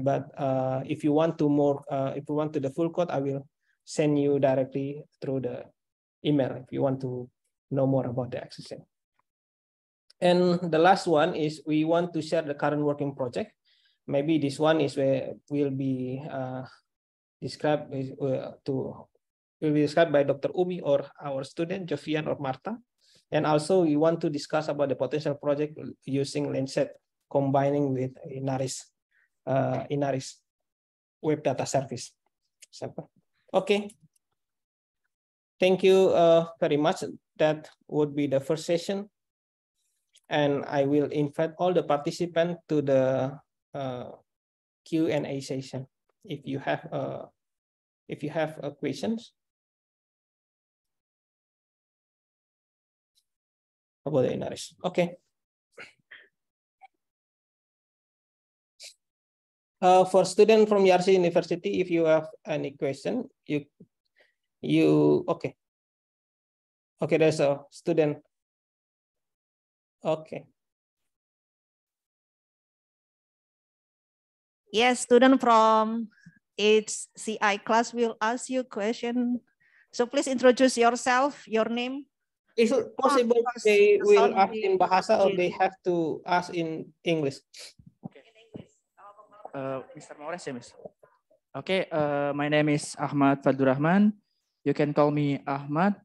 A: but uh, if you want to more, uh, if you want to the full code, I will send you directly through the email if you want to know more about the accessing. And the last one is we want to share the current working project. Maybe this one is where will be uh, described uh, to will be described by Dr. Umi or our student Jovian or Marta. And also we want to discuss about the potential project using Landsat combining with Inaris, uh, Inaris web data service. Okay. Thank you uh, very much. That would be the first session. And I will invite all the participants to the uh, Q&A session. If you have uh, if
E: you have uh, questions, about the inhalation. Okay.
A: Uh, for student from YRC University, if you have any question, you, you, okay. Okay, there's a student.
E: Okay.
C: Yes, student from its CI class will ask you question. So please introduce yourself, your name. Is it ah, possible
D: they will ask in Bahasa or they
A: have to ask in English? Okay. Uh, Mr. Maures, ya, Miss. Okay, uh, my name is Ahmad Fadurrahman. You can call me Ahmad.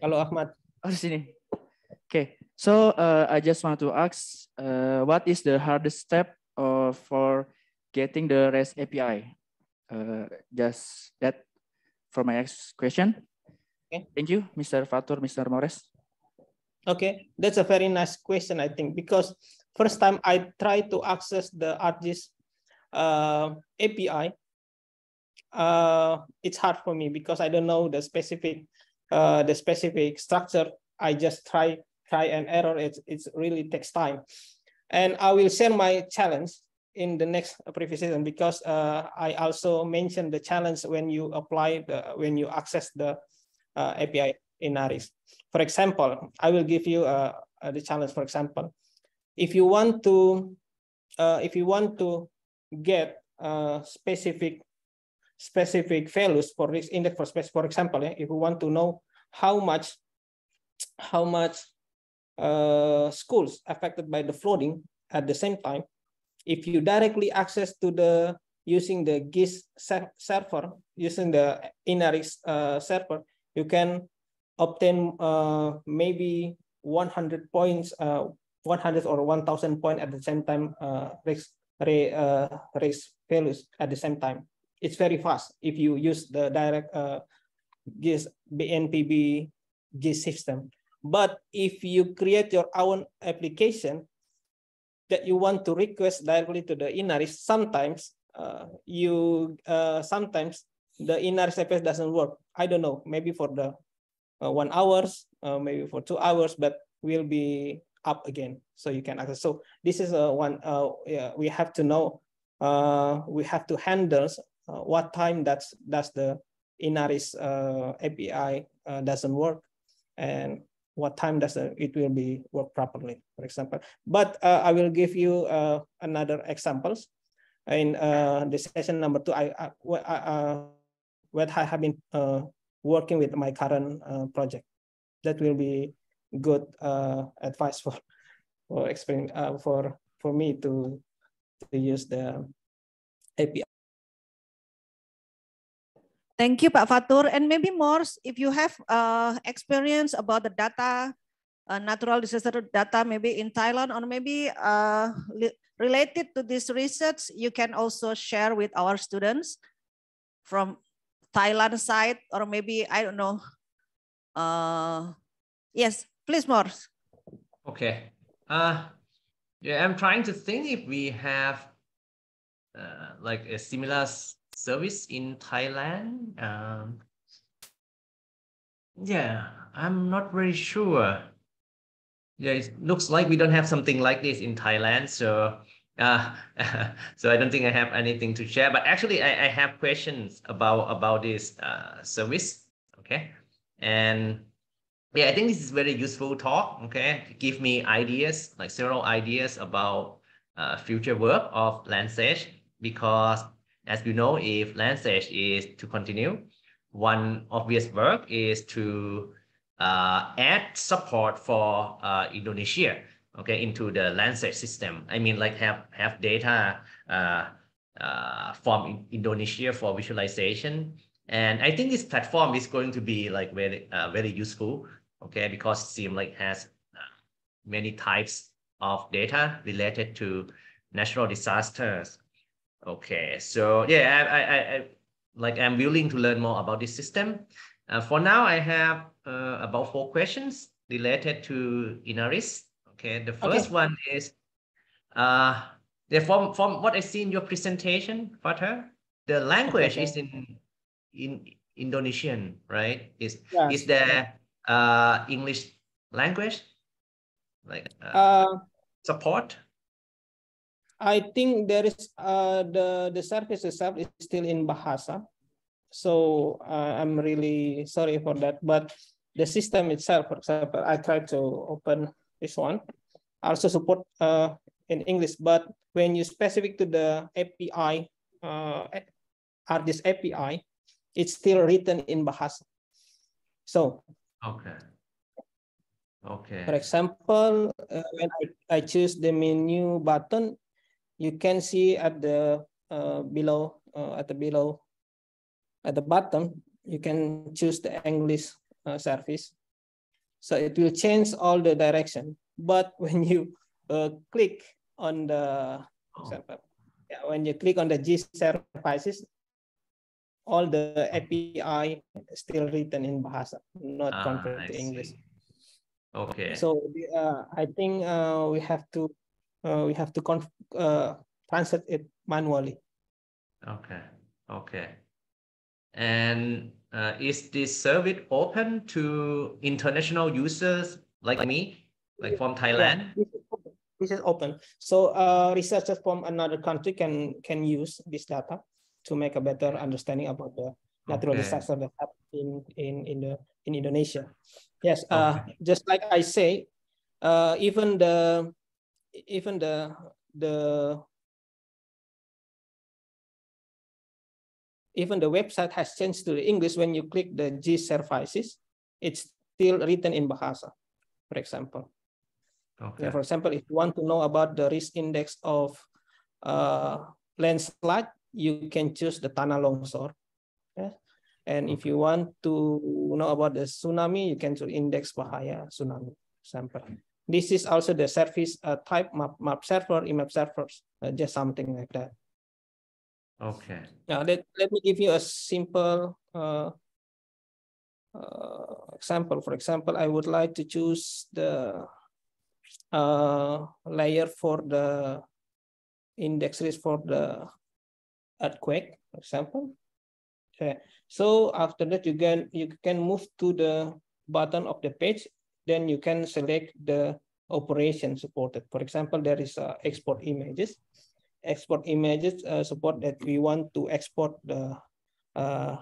A: Hello, Ahmad. Oh, sini. Okay, so uh, I just want to ask, uh, what is the hardest step
D: uh, for getting the REST API? Uh, just that
A: for my next question. Okay. Thank you, Mr. Fatur, Mr. Mores. Okay, that's a very nice question, I think, because first time I try to access the ArcGIS uh, API, uh, it's hard for me because I don't know the specific uh, the specific structure. I just try try and error. It it's really takes time, and I will share my challenge in the next presentation because uh, I also mentioned the challenge when you apply the when you access the uh, API in ARIS. For example, I will give you uh, uh, the challenge. For example, if you want to uh, if you want to get uh, specific specific values for this index for space, for example, eh, if you want to know how much how much uh, schools affected by the flooding at the same time, if you directly access to the using the GIS server, using the INARIS uh, server, you can obtain uh, maybe 100 points, uh, 100 or 1,000 point at the same time uh, raise, uh, raise, uh, values at the same time. It's very fast if you use the direct uh, GIS, BNPB GIS system. But if you create your own application that you want to request directly to the INARIS, sometimes uh, you uh, sometimes the inner surface doesn't work. I don't know. Maybe for the uh, one hours, uh, maybe for two hours, but will be up again. So you can access. So this is a uh, one yeah, we have to know. we have to handle what time that's that's the Inaris API doesn't work, and what time does it will be work properly, for example. But uh, I will give you uh, another examples. In uh, the session number two, I, I, I what I have been working with my current uh, project. That will be good uh, advice for for explain uh, for for me to to use the API.
C: Thank you, Pak Fatur. And maybe more if you have uh, experience about the data, uh, natural disaster data, maybe in Thailand or maybe uh, related to this research, you can also share with our students from Thailand side or maybe I don't know. Uh, yes, please, Morse.
D: Okay. Uh, yeah, I'm trying to think if we have uh, like a similar service in Thailand. Um, yeah, I'm not very sure. Yeah, it looks like we don't have something like this in Thailand. So uh, so I don't think I have anything to share, but actually I, I have questions about, about this uh, service, okay? And yeah, I think this is very useful talk, okay? To give me ideas, like several ideas about uh, future work of Landsage, because as you know, if Landsage is to continue, one obvious work is to uh, add support for uh, Indonesia okay, into the Landsat system. I mean, like have, have data uh, uh, from Indonesia for visualization. And I think this platform is going to be like very, uh, very useful, okay, because it seems like has uh, many types of data related to natural disasters. Okay, so yeah, I, I, I like I'm willing to learn more about this system. Uh, for now, I have uh, about four questions related to Inaris. Okay, the first okay. one is uh, from, from what I see in your presentation, Father, the language okay. is in in Indonesian, right? Is yeah. is there uh, English language like uh, uh support?
A: I think there is uh, the the service itself is still in Bahasa, so uh, I'm really sorry for that. But the system itself, for example, I tried to open this one also support uh, in English, but when you specific to the API, uh, are this API, it's still written in Bahasa. So.
B: Okay. Okay. For
A: example, uh, when I, I choose the menu button, you can see at the uh, below, uh, at the below, at the bottom, you can choose the English uh, service. So it will change all the direction. But when you uh, click on the, example, oh. yeah, when you click on the G services, all the API still written in Bahasa, not ah, converted to English.
B: Okay. So
A: uh, I think uh, we have to uh, we have to uh, translate it manually.
D: Okay. Okay. And uh, is this service open to international users like me, like from Thailand?
A: Yeah, this is open. So uh, researchers from another country can can use this data to make a better understanding about the natural okay. disaster that happened in in in the in Indonesia. Yes, uh, okay. uh, just like I say, uh, even the even the the Even the website has changed to English. When you click the G services, it's still written in Bahasa, for example. Okay. Yeah, for example, if you want to know about the risk index of uh, landslide, you can choose the Tanah Longsor. Yeah? And okay. if you want to know about the tsunami, you can choose index bahaya tsunami example, This is also the service uh, type map, map server, IMAP servers, uh, just something like that. Okay. Now let, let me give you a simple uh, uh, example. For example, I would like to choose the uh, layer for the index list for the earthquake, for example. Okay. So after that, you can you can move to the bottom of the page. Then you can select the operation supported. For example, there is uh, export images export images uh, support that we want to export the uh,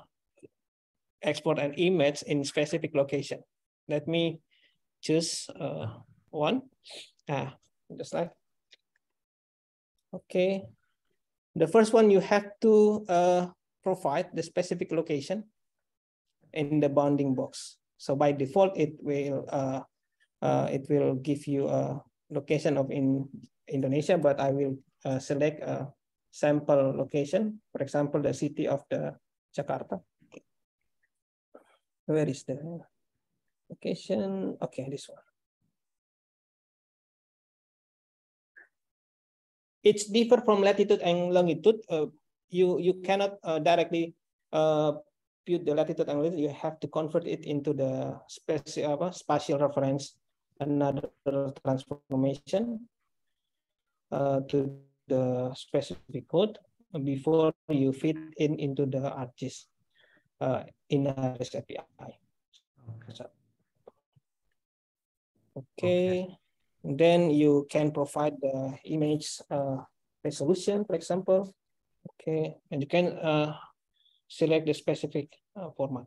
A: export an image in specific location. Let me choose uh, one. Ah, just like okay. The first one you have to uh, provide the specific location in the bounding box. So by default, it will uh, uh, it will give you a location of in Indonesia, but I will uh, select a sample location, for example, the city of the Jakarta. Where is the location? Okay, this one.
E: It's different from latitude
A: and longitude. Uh, you you cannot uh, directly uh, put the latitude and longitude. You have to convert it into the space, uh, spatial reference, another transformation uh, to the specific code before you fit in into the ArcGIS uh, in REST API. Okay. So, okay. okay. Then you can provide the image uh, resolution, for example. Okay, and you can uh, select the specific uh, format.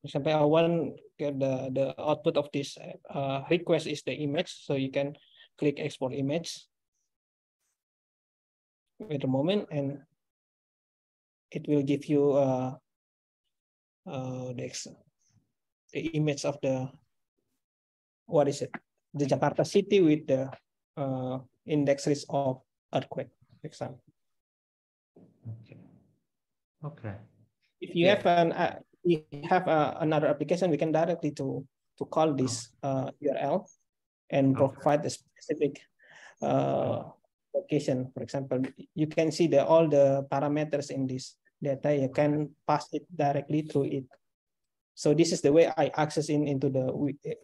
A: For example, I want the, the output of this uh, request is the image, so you can click export image wait a moment and it will give you uh, uh, the, the image of the, what is it? The Jakarta city with the uh, index risk of earthquake, for example.
B: Okay. Okay.
A: If you yeah. have an uh, we have uh, another application, we can directly to to call this uh, URL and provide the specific uh, location, for example, you can see the all the parameters in this data. You can pass it directly through it. So this is the way I access in into the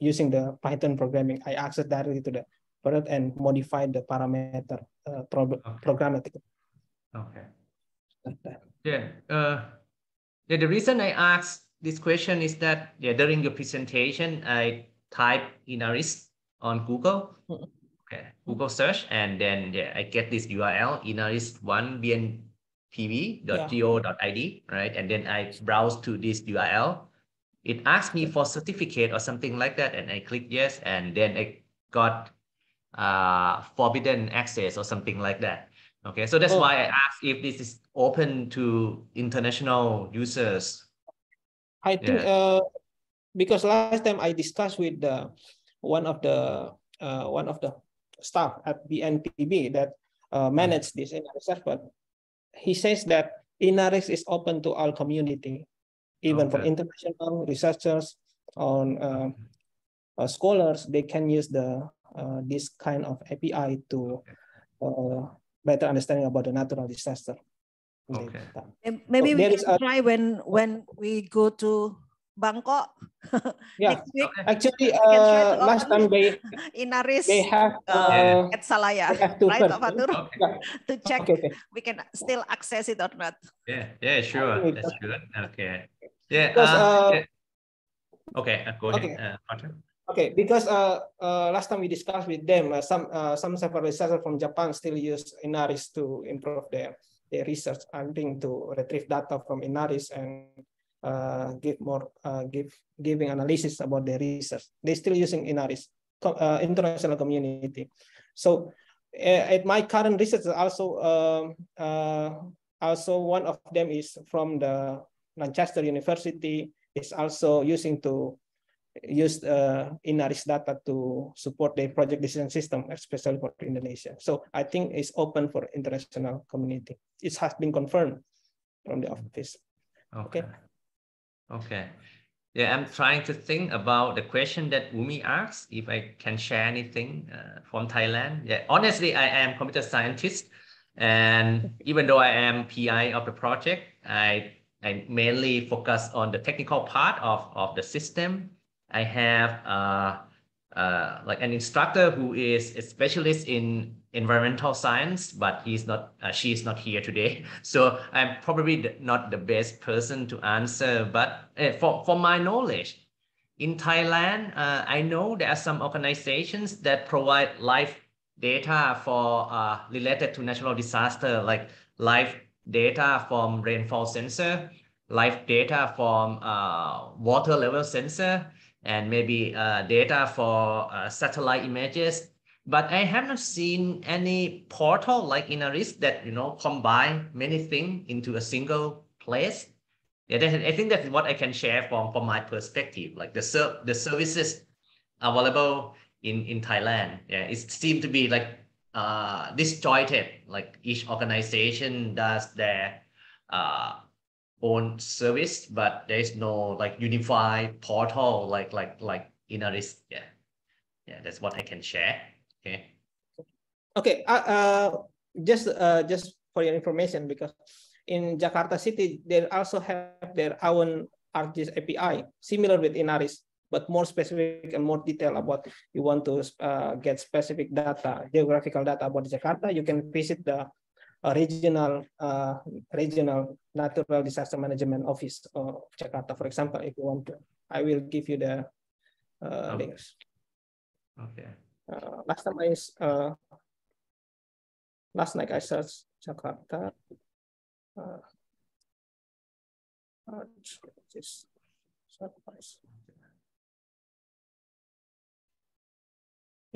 A: using the Python programming. I access directly to the product and modify the parameter uh, pro okay. programmatically. Okay.
D: yeah. Uh, yeah. The reason I asked this question is that yeah, during your presentation, I type in ARIS on Google. Mm-hmm. Okay. Google search, and then yeah, I get this URL, it's one bntvgoid right? And then I browse to this URL. It asks me for certificate or something like that, and I click yes, and then I got uh, forbidden access or something like that. Okay, so that's oh. why I asked if this is open to international users.
A: I think uh, because last time I discussed with the, one of the uh, one of the staff at BNPB that uh, manage this INARIS server, he says that INARIS is open to all community, even okay. for international researchers on uh, uh, scholars, they can use the uh, this kind of API to uh, better understanding about the natural disaster. Okay.
C: Maybe so we can try when when we go to Bangkok. Yeah. Next week, actually, uh, last time they
B: Inaris they have
C: uh, uh at Salaya, have to right, Fatur? Okay. to check okay, okay. we can still access it or not.
D: Yeah, yeah, sure, okay. that's good. Okay,
B: yeah.
A: Because, uh, uh,
D: Okay, uh, go ahead. Okay. Uh,
A: okay, because uh, uh, last time we discussed with them, uh, some uh, some several researchers from Japan still use Inaris to improve their their research. I think to retrieve data from Inaris and uh, give more uh, give giving analysis about their research. They're still using INARIS, uh, international community. So uh, at my current research, also um, uh, also one of them is from the Manchester University. Is also using to use uh, INARIS data to support their project decision system, especially for Indonesia. So I think it's open for international community. It has been confirmed from the office. okay. okay.
D: Okay. Yeah, I'm trying to think about the question that Umi asked, if I can share anything uh, from Thailand. Yeah, honestly, I am computer scientist. And even though I am PI of the project, I, I mainly focus on the technical part of, of the system. I have uh, uh, like an instructor who is a specialist in environmental science, but he's not, uh, she is not here today. So I'm probably not the best person to answer, but uh, for, for my knowledge, in Thailand, uh, I know there are some organizations that provide live data for uh, related to natural disaster, like live data from rainfall sensor, live data from uh, water level sensor, and maybe uh, data for uh, satellite images but I have not seen any portal like Inaris that you know combine many things into a single place. Yeah, that, I think that's what I can share from from my perspective. Like the ser- the services available in in Thailand, yeah, it seems to be like uh, disjointed. Like each organization does their uh, own service, but there is no like unified portal like like like Inaris. Yeah, yeah, that's what I can share. Okay.
A: Okay. Uh, uh, just uh, just for your information, because in Jakarta City, they also have their own ArcGIS API, similar with Inaris, but more specific and more detail about you want to uh, get specific data, geographical data about Jakarta. You can visit the uh, regional uh, regional natural disaster management office of Jakarta, for example, if you want to. I will give you the uh, links. Okay. Uh, last time I uh, last night I searched
E: Jakarta. Uh, uh, this surprise.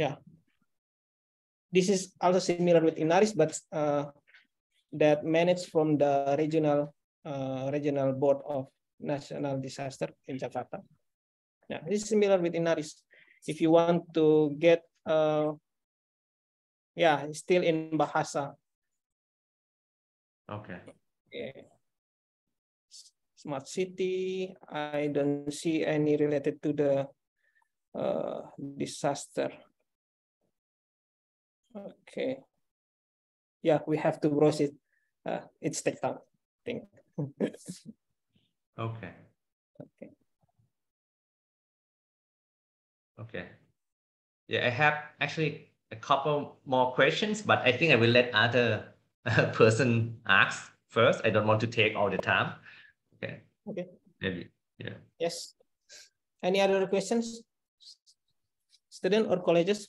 A: Yeah, this is also similar with Inaris, but uh, that managed from the regional uh, regional board of national disaster in Jakarta. Yeah, this is similar with Inaris. If you want to get uh, yeah, still in Bahasa.
B: Okay. okay.
A: Smart city, I don't see any related to the uh, disaster.
E: Okay.
A: Yeah, we have to
E: browse it. Uh, it's take time, I think. okay. Okay. Okay.
D: Yeah, I have actually a couple more questions, but I think I will let other person ask first. I don't want to take all the time. Okay.
A: Okay. Maybe. Yeah. Yes. Any other questions? Student or colleges?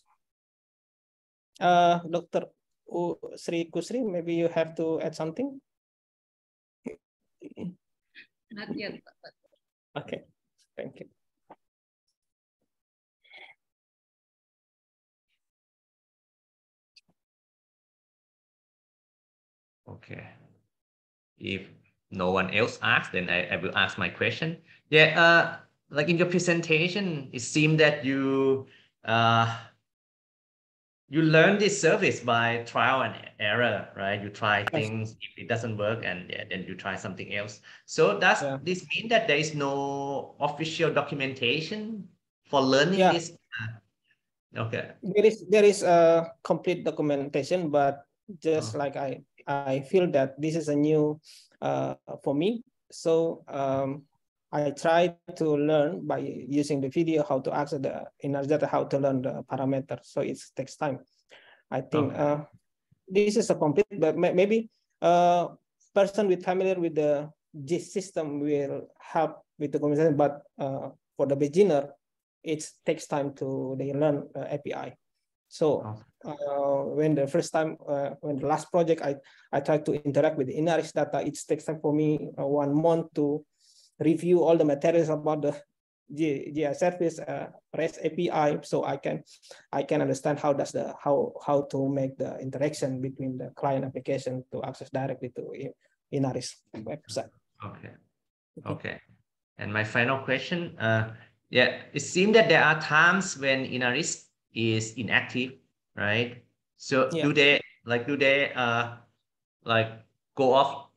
A: Uh, Dr. U Sri Kusri, maybe you have to add something.
B: Not yet.
E: Okay. Thank you.
D: Okay. If no one else asks, then I, I will ask my question. Yeah, uh, like in your presentation, it seemed that you uh, you learn this service by trial and error, right? You try things, if it doesn't work, and yeah, then you try something else. So does yeah. this mean that there is no official documentation for learning yeah. this?
B: Okay.
A: There is there is a complete documentation, but just oh. like I I feel that this is a new uh, for me. So um, I try to learn by using the video how to access the in how to learn the parameter. So it takes time. I think okay. uh, this is a complete, but maybe a uh, person with familiar with the GIS system will help with the conversation. But uh, for the beginner, it takes time to they learn uh, API. So uh, when the first time, uh, when the last project, I, I tried to interact with the INARIS data, it takes time for me uh, one month to review all the materials about the GI service uh, REST API, so I can I can understand how does the how how to make the interaction between the client application to access directly to INARIS website. Okay,
D: okay. And my final question, uh, yeah, it seems that there are times when INARIS is inactive, right? So yeah. do they like do they uh like go off?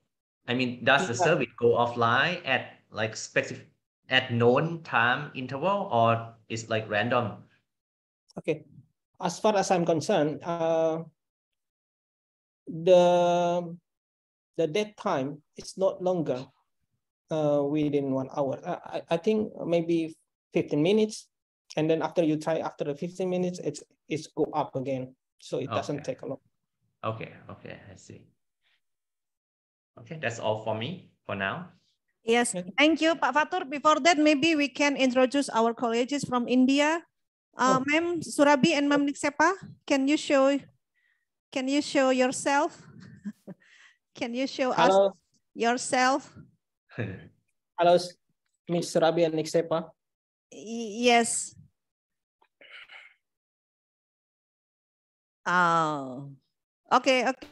D: I mean, does yeah. the service go offline at like specific at known time interval or is like random?
A: Okay, as far as I'm concerned, uh, the the dead time is not longer uh, within one hour. I, I think maybe 15 minutes and then after you try after the 15 minutes it's it's go up again so it okay. doesn't take a long
D: okay okay i see okay that's all for me for now
A: yes thank you pak
C: fatur before that maybe we can introduce our colleagues from india uh, oh. ma'am surabi and ma'am niksepa can you show can you show yourself can you show hello. us yourself
A: hello miss surabi and niksepa
C: Yes.
E: Oh. Okay, okay.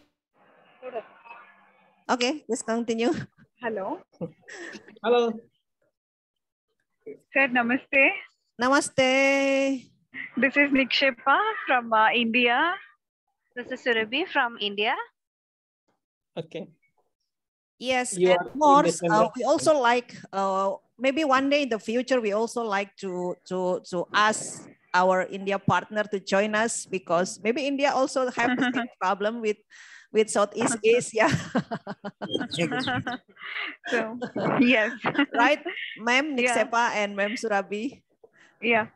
C: Okay, let's continue. Hello. Hello. Sir, namaste. Namaste. This is Nikshepa from uh, India. This is Surabhi from India. Okay. Yes, you and more. Uh, we also like uh, maybe one day in the future we also like to to to ask our India partner to join us because maybe India also have the same problem with with Southeast Asia. so yes, right, Ma'am Niksepa yeah. and Ma'am Surabi. Yeah.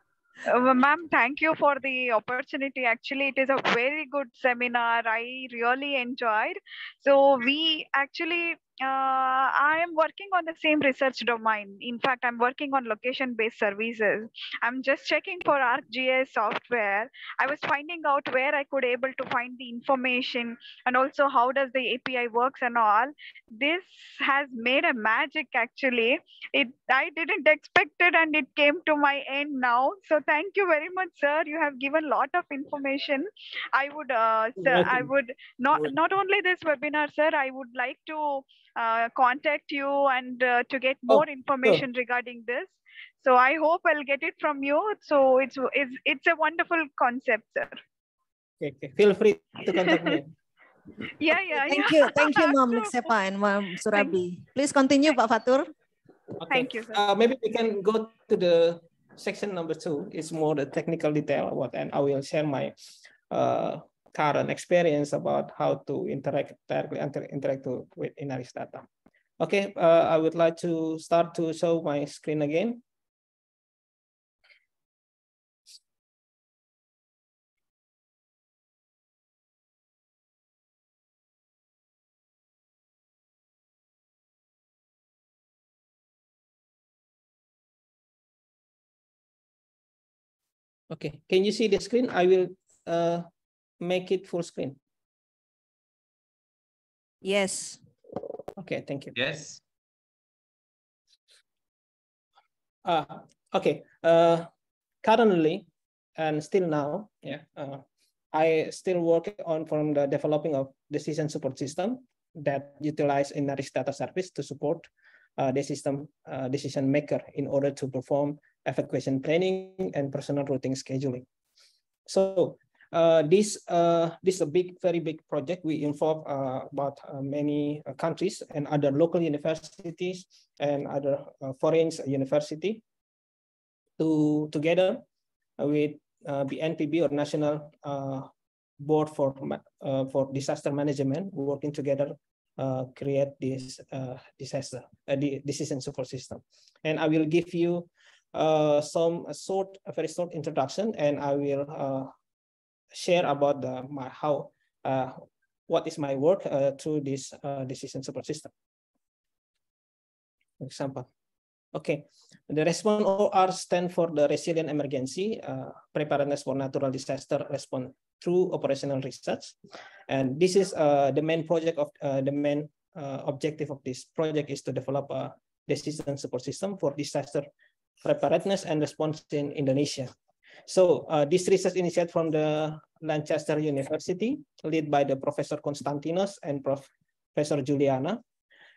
C: Uh, Ma'am, thank you for the opportunity. Actually, it is a very good seminar. I really enjoyed. So we actually uh, I am working on the same research domain. In fact, I'm working on location based services. I'm just checking for ArcGIS software. I was finding out where I could able to find the information and also how does the API works and all. This has made a magic actually. It I didn't expect it and it came to my end now. So thank you very much, sir. You have given lot of information. I would, uh, sir, I would not not only this webinar, sir. I would like to uh, contact you and uh, to get oh, more oh, information sure. regarding this. So I hope I'll get it from you. So it's it's, it's a wonderful concept, sir.
A: Okay, okay. Feel free to contact me.
C: yeah, yeah. Thank yeah. you, thank you, Mom Sepa and Mom Surabi. Please continue, Pak Fatur.
A: Okay. Thank you. Sir. Uh, maybe we can go to the section number two. It's more the technical detail. What and I will share my uh, current experience about how to interact directly interact with Inaris data. Okay, uh, I would like to start to show my screen again.
E: Okay, can you see the screen? I will uh, make it full screen?
A: Yes. Okay, thank you. Yes. Uh, okay, uh, currently and still now, yeah, uh, I still work on from the developing of decision support system that utilize Inaris data service to support uh, the system uh, decision maker in order to perform evacuation planning and personal routing scheduling. So uh, this uh, this is a big, very big project. We involve uh, about uh, many uh, countries and other local universities and other foreign university to together with BNPB or National Board for for Disaster Management, working together. create this disaster decision support system, and I will give you some short, a very short introduction, and I will share about the my, how uh, what is my work uh, through this uh, decision support system. For example, okay, the response OR stand for the resilient emergency uh, preparedness for natural disaster response through operational research, and this is uh, the main project of uh, the main objective of this project is to develop a decision support system for disaster preparedness and response in Indonesia. So uh, this research initiated from the Lancaster University, led by the Professor Konstantinos and Prof. Professor Juliana,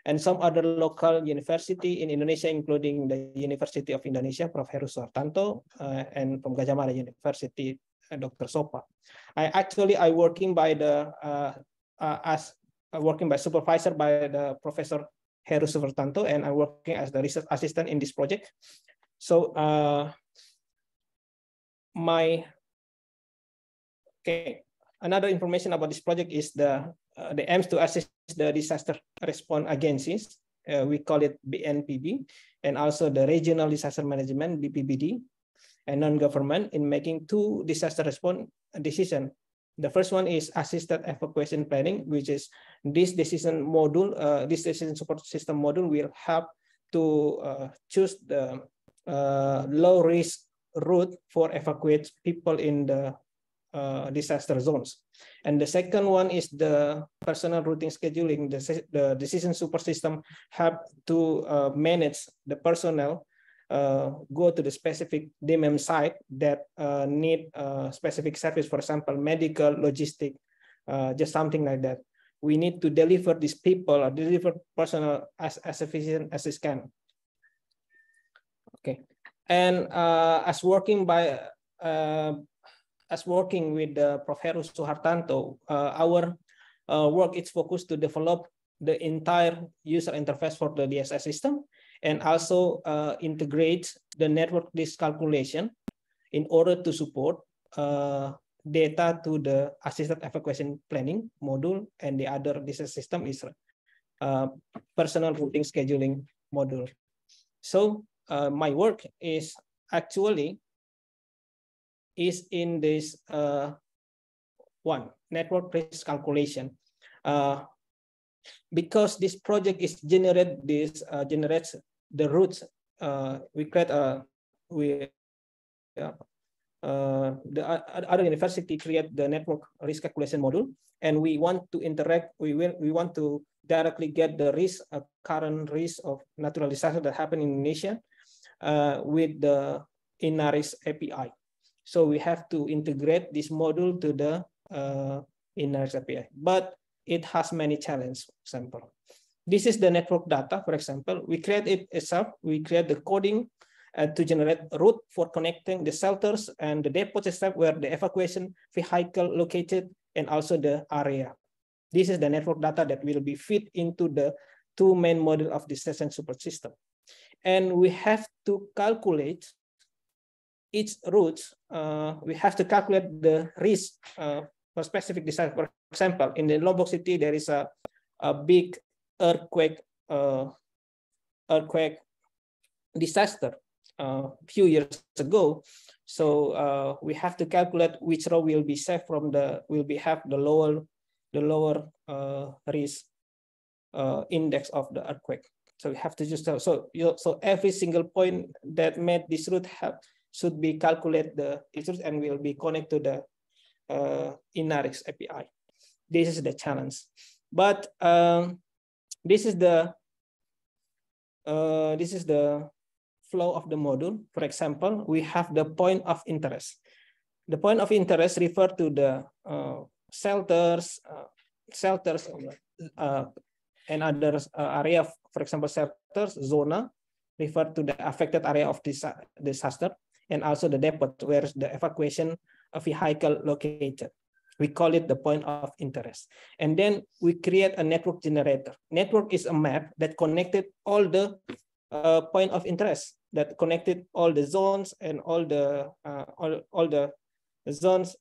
A: and some other local university in Indonesia, including the University of Indonesia, Prof. Heru Suartanto, uh, and from Gajah Mada University, uh, Dr. Sopa. I actually I working by the uh, uh as uh, working by supervisor by the Professor Heru Suartanto, and I'm working as the research assistant in this project. So my okay another information about this project is the uh, the aims to assist the disaster response agencies uh, we call it bnpb and also the regional disaster management bpbd and non-government in making two disaster response decision the first one is assisted evacuation planning which is this decision module uh, this decision support system module will help to uh, choose the uh, low risk route for evacuate people in the uh, disaster zones. And the second one is the personal routing scheduling. The, the decision super system help to uh, manage the personnel uh, go to the specific DMM site that uh, need uh, specific service, for example, medical, logistic, uh, just something like that. We need to deliver these people or deliver personnel as, as efficient as it can. Okay, and uh, as working by uh, as working with uh, Prof. Heru Suhartanto, our work is focused to develop the entire user interface for the DSS system and also uh, integrate the network disk calculation in order to support uh, data to the assisted evacuation planning module and the other DSS system is uh, personal routing scheduling module. So uh, my work is actually is in this uh, one network risk calculation uh, because this project is generate this uh, generates the roots uh, we create a we uh, the other university create the network risk calculation module and we want to interact we will we want to directly get the risk uh, current risk of natural disaster that happened in Indonesia uh, with the Inaris API. So we have to integrate this module to the uh, Inaris API, but it has many challenges, example. This is the network data, for example. We create it itself. We create the coding uh, to generate route for connecting the shelters and the depot system where the evacuation vehicle located and also the area. This is the network data that will be fit into the two main model of the station support system and we have to calculate each route. Uh, we have to calculate the risk uh, for specific design. For example, in the Lombok city, there is a, a big earthquake uh, earthquake disaster a uh, few years ago. So uh, we have to calculate which road will be safe from the will be have the lower the lower uh, risk index of the earthquake. So we have to just uh, so you, so every single point that made this route have, should be calculate the this route and will be connected to the uh, Inarix API. This is the challenge, but um, this is the uh, this is the flow of the module. For example, we have the point of interest. The point of interest refer to the uh, shelters, uh, shelters, uh, uh and other uh, area for example, shelters, zona, refer to the affected area of this disaster, and also the depot where the evacuation vehicle located. We call it the point of interest. And then we create a network generator. Network is a map that connected all the uh, point of interest that connected all the zones and all the uh, all, all the zones,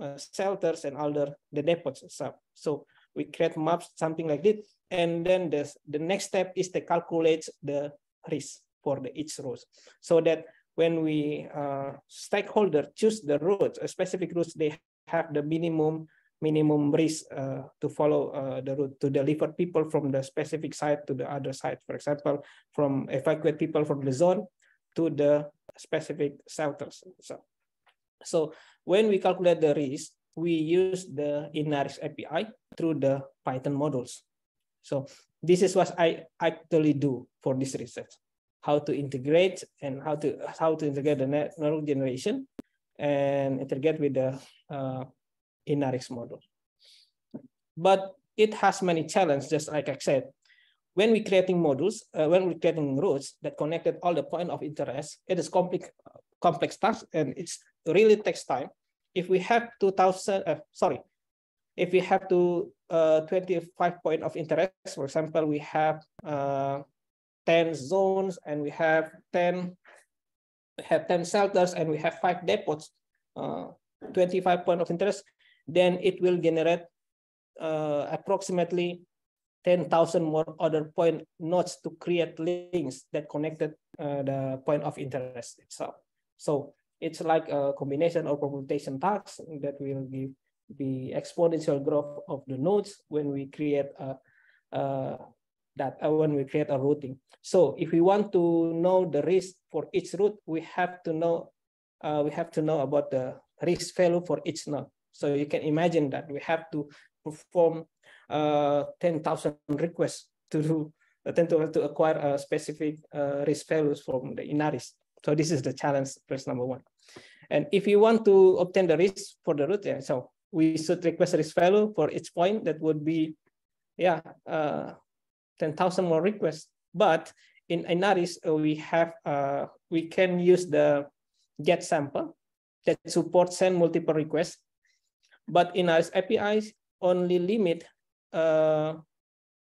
A: uh, shelters and all the, the depots. So, so we create maps, something like this. And then the, the next step is to calculate the risk for the each road so that when we uh, stakeholder choose the roads, a specific route they have the minimum minimum risk uh, to follow uh, the route to deliver people from the specific side to the other side. For example, from evacuate people from the zone to the specific shelters. So, so when we calculate the risk, we use the Inaris API through the Python modules. So this is what I actually do for this research, how to integrate and how to how to integrate the network generation and integrate with the uh, Inaris model. But it has many challenges, just like I said. When we creating modules, uh, when we're creating routes that connected all the point of interest, it is complex, complex task and it really takes time if we have 2000, uh, sorry, if we have to uh, 25 point of interest, for example, we have uh, 10 zones and we have 10, we have 10 shelters and we have five depots, uh, 25 point of interest, then it will generate uh, approximately 10,000 more other point nodes to create links that connected uh, the point of interest itself. So it's like a combination or permutation task that will give the exponential growth of the nodes when we create a, a that uh, when we create a routing. So if we want to know the risk for each route, we have to know uh, we have to know about the risk value for each node. So you can imagine that we have to perform uh, 10,000 requests to do uh, to, acquire a specific uh, risk values from the Inaris. So this is the challenge, first number one. And if you want to obtain the risk for the root, yeah, so we should request a risk value for each point that would be, yeah, uh, 10,000 more requests. But in Inaris, uh, we have, uh, we can use the get sample that supports send multiple requests. But in our APIs only limit uh,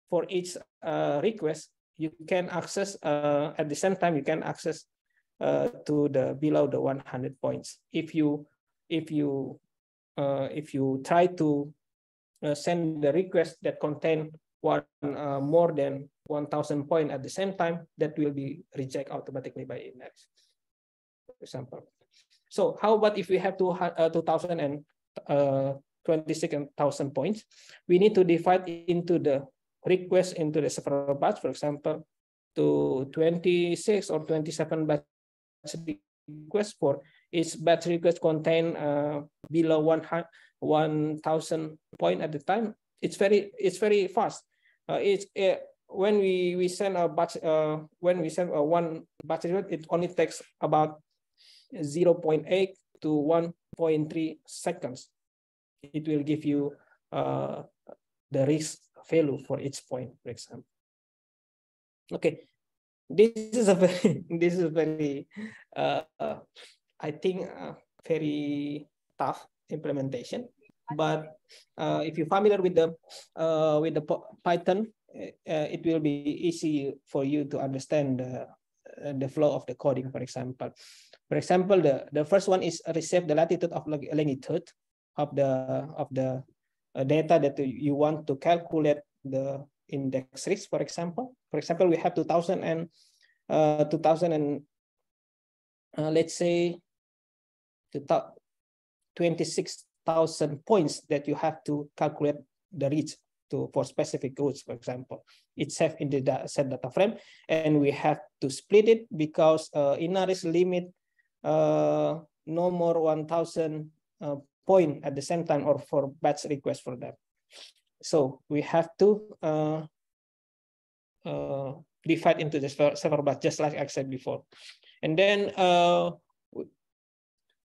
A: for each uh, request, you can access, uh, at the same time, you can access uh, to the below the 100 points. If you if you uh, if you try to uh, send the request that contain one uh, more than 1,000 point at the same time, that will be reject automatically by index. For example. So how about if we have two, uh, 2,000 and uh, 26,000 points, we need to divide into the request into the several batch, for example, to 26 or 27 batch request for each batch request contain uh, below 1,000 1, point at the time. It's very it's very fast. Uh, it's uh, when we we send a batch uh, when we send a one batch request, it only takes about 0 0.8 to 1.3 seconds. It will give you uh, the risk value for each point, for example. Okay, this is a very this is very uh, i think uh, very tough implementation but uh, if you're familiar with the uh, with the python uh, uh, it will be easy for you to understand the, uh, the flow of the coding for example for example the, the first one is receive the latitude of longitude of the of the data that you want to calculate the index risk for example for example, we have 2000 and uh, 2000 and uh, let's say 26,000 points that you have to calculate the reach to for specific routes, for example. It's saved in the data, set data frame, and we have to split it because uh, Inaris limit uh, no more 1,000 uh, point at the same time or for batch request for them. So we have to uh, uh, divide into the server bus, just like I said before. And then uh,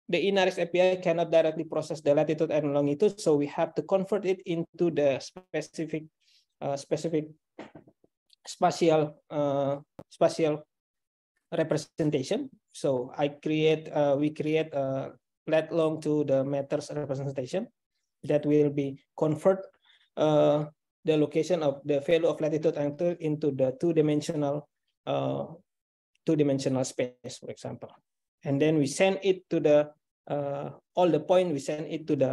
A: the INARIS API cannot directly process the latitude and longitude, so we have to convert it into the specific uh, specific spatial uh, spatial representation. So I create uh, we create a lat long to the meters representation that will be convert uh, the location of the value of latitude and longitude into the two-dimensional uh, two-dimensional space, for example. And then we send it to the uh, all the point. We send it to the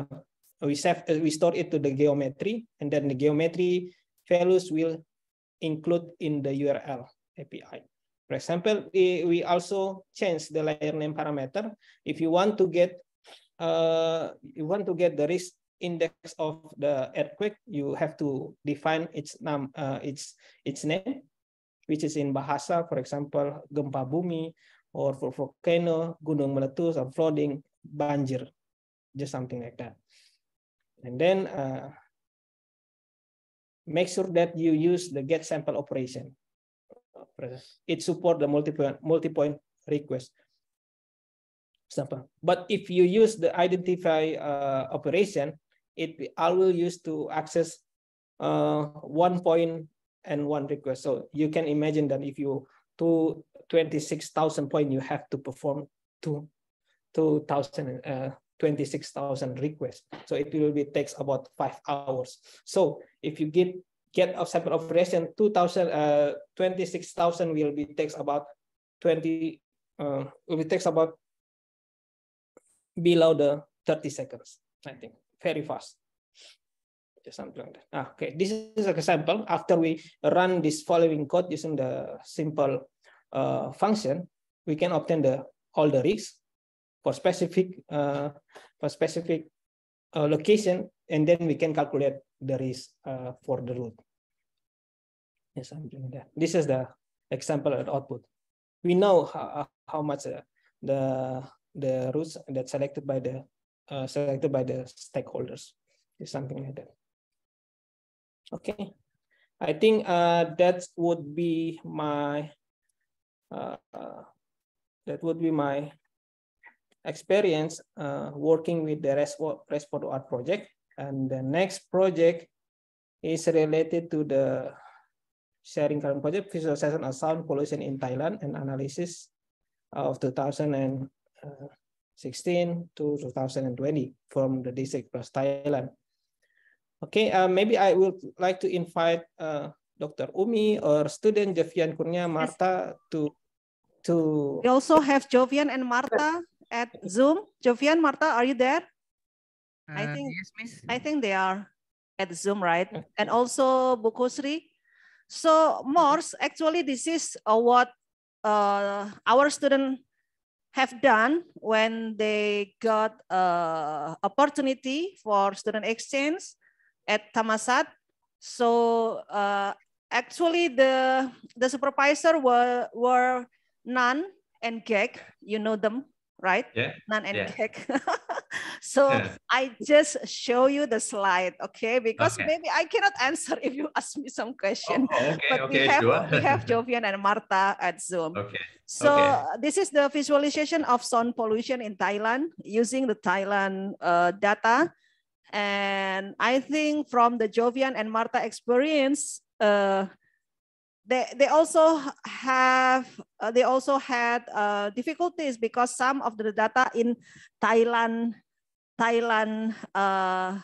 A: we save uh, we store it to the geometry, and then the geometry values will include in the URL API. For example, we, we also change the layer name parameter. If you want to get uh, you want to get the risk index of the earthquake, you have to define its num uh, its its name, which is in Bahasa, for example, gempa bumi, or for volcano, gunung meletus, or flooding, banjir, just something like that. And then uh, make sure that you use the get sample operation. It support the multi-point multi -point request sample. But if you use the identify uh, operation, it always used to access uh, one point and one request. So you can imagine that if you to 26,000 point, you have to perform two, 2,000, uh, 26,000 requests. So it will be takes about five hours. So if you get get a separate operation, 2,000, uh, 26,000 will be takes about 20, uh, will be takes about below the 30 seconds, I think very fast. Something like that. Ah, okay, this is an example. After we run this following code using the simple uh, function, we can obtain the all the rigs for specific uh, for specific uh, location, and then we can calculate the risk uh, for the route. Yes, I'm doing that. This is the example output. We know how, how much uh, the the routes that selected by the uh, selected by the stakeholders, is something like that. Okay, I think uh, that would be my uh, that would be my experience uh, working with the Respo to Art project. And the next project is related to the sharing current project visualization of sound pollution in Thailand and analysis of 2000 and uh, to 2020 from the district plus Thailand. Okay, uh, maybe I would like to invite uh, Dr. Umi or student Jovian Kurnia Marta yes. to to.
C: We also have Jovian and Marta at Zoom. Jovian, Marta, are you there? Uh, I think yes, miss. I think they are at Zoom, right? and also Bukusri. So Morse, actually, this is uh, what uh, our student have done when they got uh, opportunity for student exchange at Tamasat. So uh, actually the, the supervisor were, were Nan and Gek, you know them, right? Yeah. Naan and yeah. cake. so yeah. I just show you the slide, okay? Because okay. maybe I cannot answer if you ask me some question. Oh, okay, but okay, we have sure. we have Jovian and Marta at Zoom. Okay.
B: So okay.
C: this is the visualization of sound pollution in Thailand using the Thailand uh, data. And I think from the Jovian and Marta experience, uh, they, they also have uh, they also had uh, difficulties because some of the data in Thailand Thailand uh,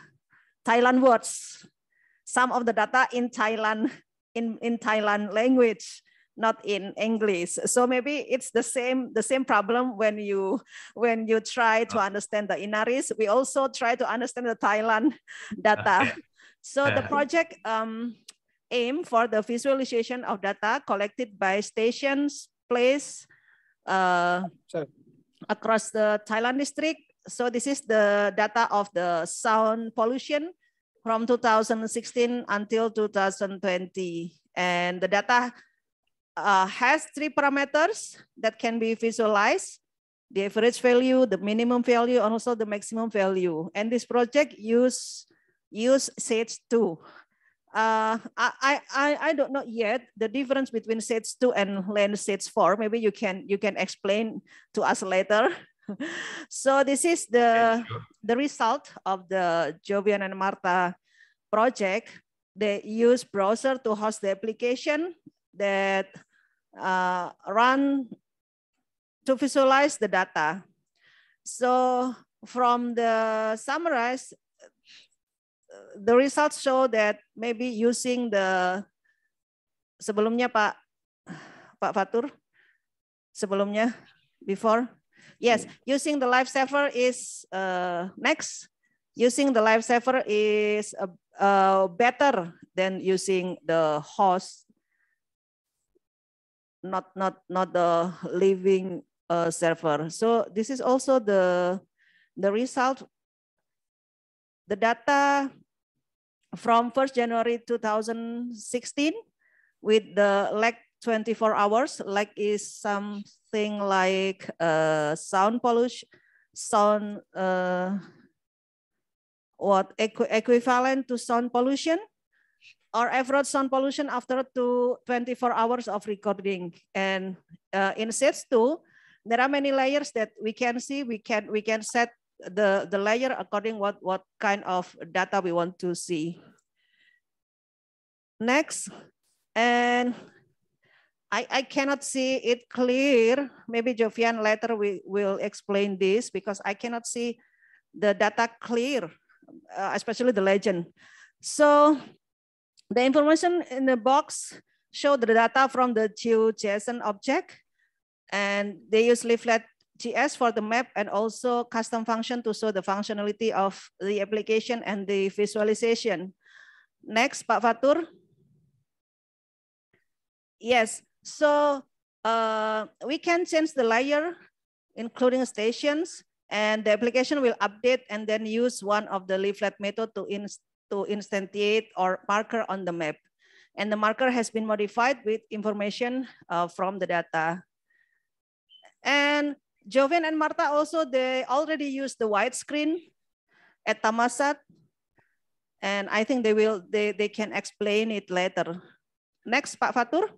C: Thailand words some of the data in Thailand in in Thailand language not in English so maybe it's the same the same problem when you when you try to ah. understand the Inaris we also try to understand the Thailand data ah, so the project um, aim for the visualization of data collected by stations, place uh, across the Thailand district. So this is the data of the sound pollution from 2016 until 2020. And the data uh, has three parameters that can be visualized the average value, the minimum value, and also the maximum value. And this project use, use SAGE 2 uh, I, I, I don't know yet the difference between stage two and land stage four. Maybe you can you can explain to us later. so this is the the result of the Jovian and Marta project. They use browser to host the application that uh, run to visualize the data. So from the summarize, the results show that maybe using the sebelumnya Pak Pak Fatur sebelumnya before yes hmm. using the lifesaver is uh, next using the lifesaver is a, a better than using the horse not not not the living uh, server so this is also the the result the data from 1st January 2016 with the lag 24 hours. Lag is something like uh, sound pollution, sound, uh, what equ equivalent to sound pollution or average sound pollution after to 24 hours of recording. And uh, in sets two, there are many layers that we can see. We can we can set the, the layer according what, what kind of data we want to see. Next, and I, I cannot see it clear. Maybe Jovian later we will explain this because I cannot see the data clear, uh, especially the legend. So the information in the box show the data from the JSON object and they use leaflet GS for the map and also custom function to show the functionality of the application and the visualization. Next, Pak Fatur. Yes, so uh, we can change the layer, including stations, and the application will update and then use one of the leaflet method to, to instantiate or marker on the map. And the marker has been modified with information uh, from the data. And Joven and Marta also, they already use the widescreen at Tamasat. And I think they will, they, they can explain it later. Next, Pak Fatur.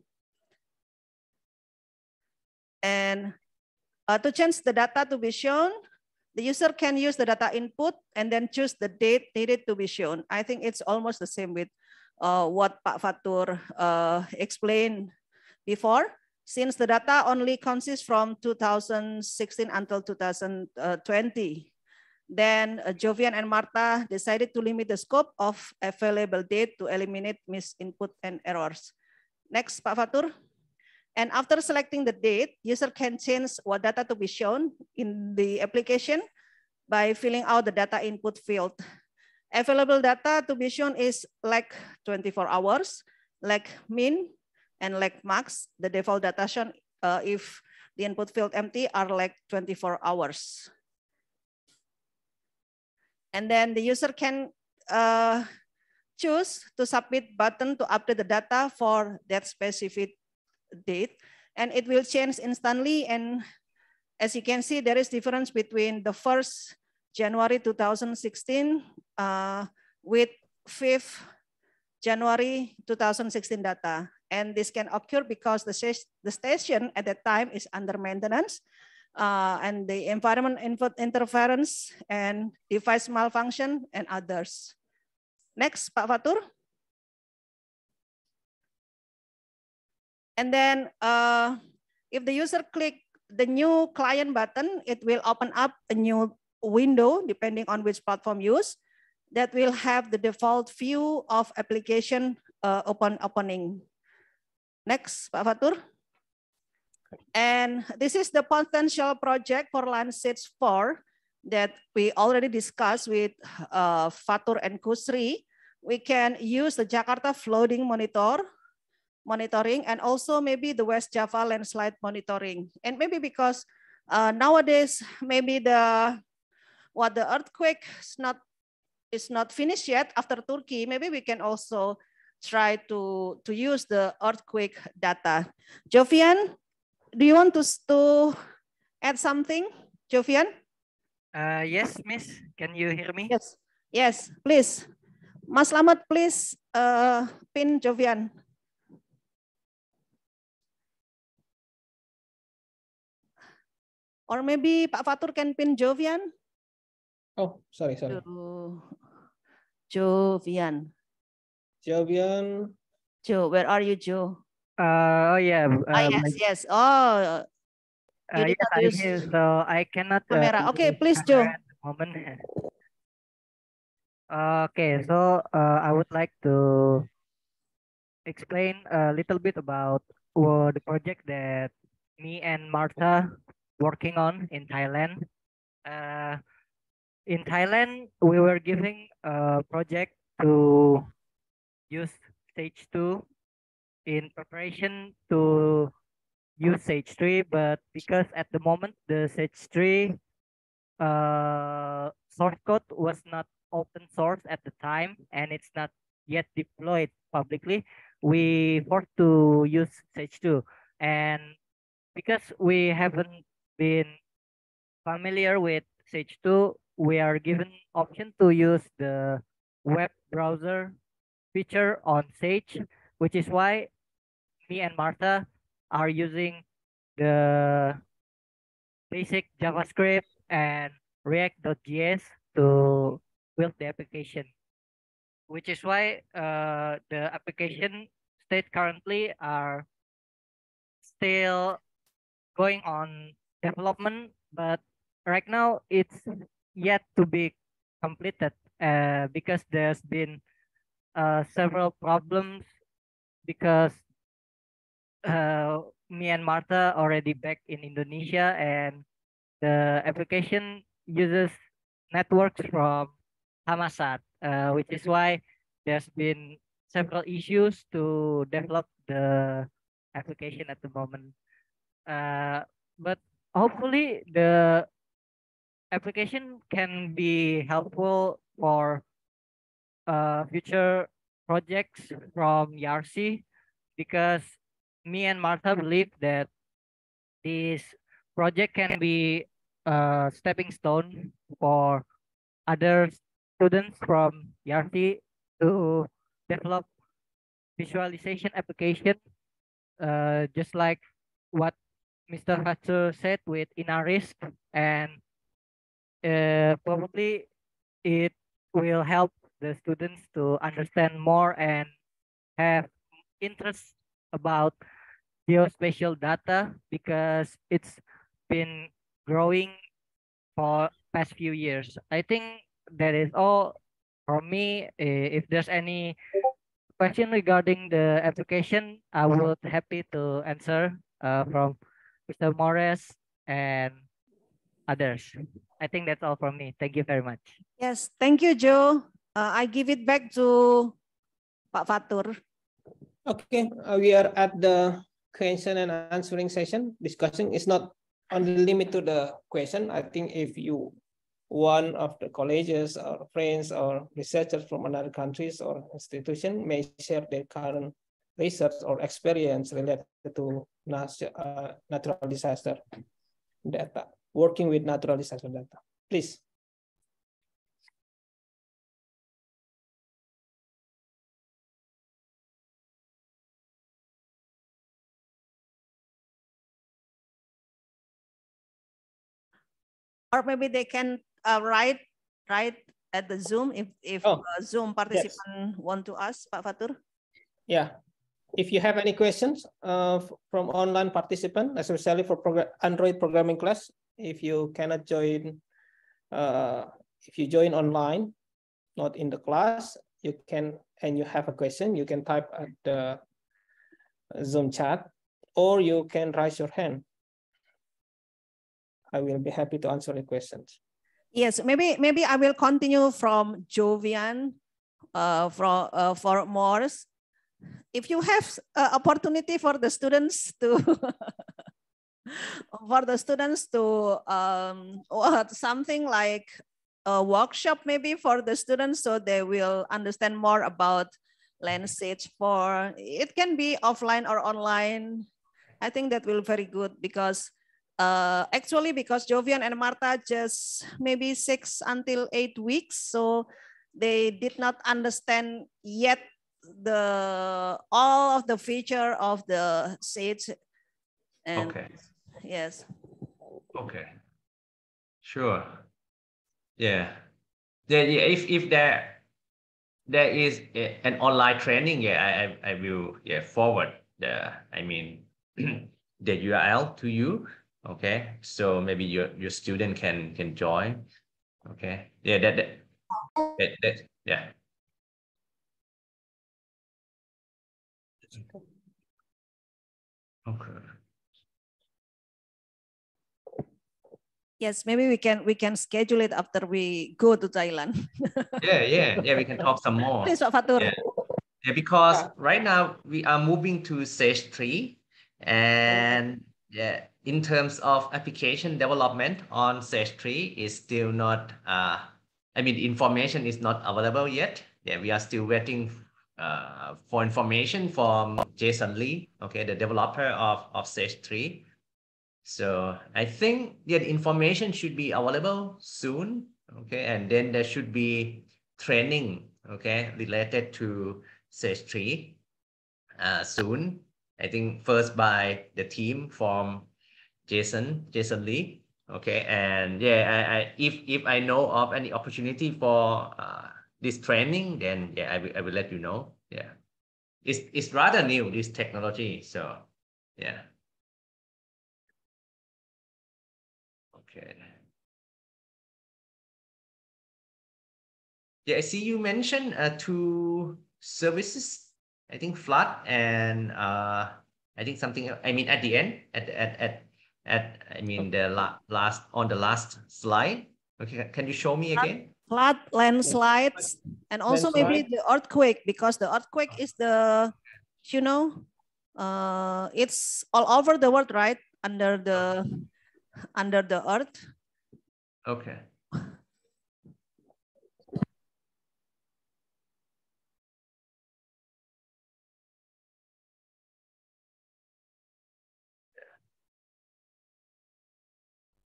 C: And uh, to change the data to be shown, the user can use the data input and then choose the date needed to be shown. I think it's almost the same with uh, what Pak Fatur uh, explained before since the data only consists from 2016 until 2020, then uh, Jovian and Marta decided to limit the scope of available data to eliminate misinput and errors. Next, Pak Fatur. And after selecting the date, user can change what data to be shown in the application by filling out the data input field. Available data to be shown is like 24 hours, like mean, and lag max, the default datation uh, if the input field empty are like 24 hours. And then the user can uh, choose to submit button to update the data for that specific date. And it will change instantly. And as you can see, there is difference between the first January 2016 uh, with 5th January 2016 data. And this can occur because the, the station at that time is under maintenance uh, and the environment interference and device malfunction and others. Next, Pak Fatur. And then uh, if the user click the new client button, it will open up a new window depending on which platform used that will have the default view of application uh, upon opening. Next, Pak Fatur. And this is the potential project for Lancet 4 that we already discussed with uh, Fatur and Kusri. We can use the Jakarta floating monitor monitoring and also maybe the West Java landslide monitoring. And maybe because uh, nowadays, maybe the what the earthquake is not is not finished yet after Turkey, maybe we can also try to, to use the earthquake data. Jovian, do you want to, to add something, Jovian?
F: Uh, yes, Miss. Can you hear me? Yes.
C: Yes, please. Mas Lamat, please uh, pin Jovian. Or maybe Pak Fatur can pin Jovian. Oh, sorry, sorry. Jovian. Jovian. Joe,
F: where are you, Joe? Uh, oh, yeah. Um, ah, yes,
C: yes. Oh, uh, yes, I so
F: I cannot. Uh, camera. Uh, okay, please, Joe. Moment. Uh, okay, so uh, I would like to explain a little bit about uh, the project that me and Martha working on in Thailand. Uh, in Thailand, we were giving a project to use stage 2 in preparation to use stage 3 but because at the moment the stage 3 uh, source code was not open source at the time and it's not yet deployed publicly we forced to use stage 2 and because we haven't been familiar with stage 2 we are given option to use the web browser feature on Sage, which is why me and Martha are using the basic JavaScript and React.js to build the application, which is why uh, the application state currently are still going on development, but right now it's yet to be completed uh, because there's been uh, several problems because uh, me and Martha already back in Indonesia and the application uses networks from Hamasat, uh, which is why there's been several issues to develop the application at the moment. Uh, but hopefully the application can be helpful for uh, future projects from ERC because me and Martha believe that this project can be a stepping stone for other students from ERC to develop visualization application uh, just like what Mr. Hatsu said with risk and uh, probably it will help the students to understand more and have interest about geospatial data because it's been growing for past few years. I think that is all from me. If there's any question regarding the application, I would happy to answer uh, from Mr. Morris and others. I think that's all from me. Thank you very much.
C: Yes, thank you, Joe. Uh, I give it back to Pak Fatur.
A: Okay, uh, we are at the question and answering session. Discussion is not only limited to the question. I think if you one of the colleges or friends or researchers from another countries or institution may share their current research or experience related to uh, natural disaster data, working with natural disaster data. Please.
C: or maybe they can uh, write write at the Zoom if if oh, uh, Zoom participant yes. want to ask Pak Fatur.
A: Yeah, if you have any questions uh, from online participant, especially for prog Android programming class, if you cannot join, uh, if you join online, not in the class, you can, and you have a question, you can type at the Zoom chat, or you can raise your hand. I will be happy to answer your questions.
C: Yes, maybe maybe I will continue from Jovian uh, for, uh, for Morse. If you have uh, opportunity for the students to for the students to um, or something like a workshop maybe for the students so they will understand more about Landsage for it can be offline or online. I think that will very good because uh, actually because Jovian and Marta just maybe six until eight weeks, so they did not understand yet the all of the feature of the seeds. And okay. Yes.
D: Okay. Sure. Yeah. Yeah. If if there there is a, an online training, yeah, I I will yeah forward the I mean the URL to you okay so maybe your your student can can join okay yeah that that,
E: that, that
B: yeah
C: okay yes maybe we can we can schedule it after we go to thailand
D: yeah yeah yeah we can talk some more Please, yeah. yeah because right now we are moving to stage three and yeah in terms of application development on SAGE-3 is still not, uh, I mean, information is not available yet. Yeah, we are still waiting uh, for information from Jason Lee, okay, the developer of, of SAGE-3. So I think yeah, the information should be available soon, okay, and then there should be training, okay, related to SAGE-3 uh, soon. I think first by the team from Jason, Jason Lee. Okay, and yeah, I, I if if I know of any opportunity for uh, this training, then yeah, I will I will let you know. Yeah, it's it's rather new this technology, so yeah. Okay. Yeah, I see you mentioned uh, two services. I think flood and uh, I think something. I mean, at the end, at at at at I mean the la last on the last slide. Okay, can you show me again?
C: Flood, landslides, and also landslide. maybe the earthquake because the earthquake is the, you know, uh, it's all over the world, right? Under the, under the earth.
B: Okay.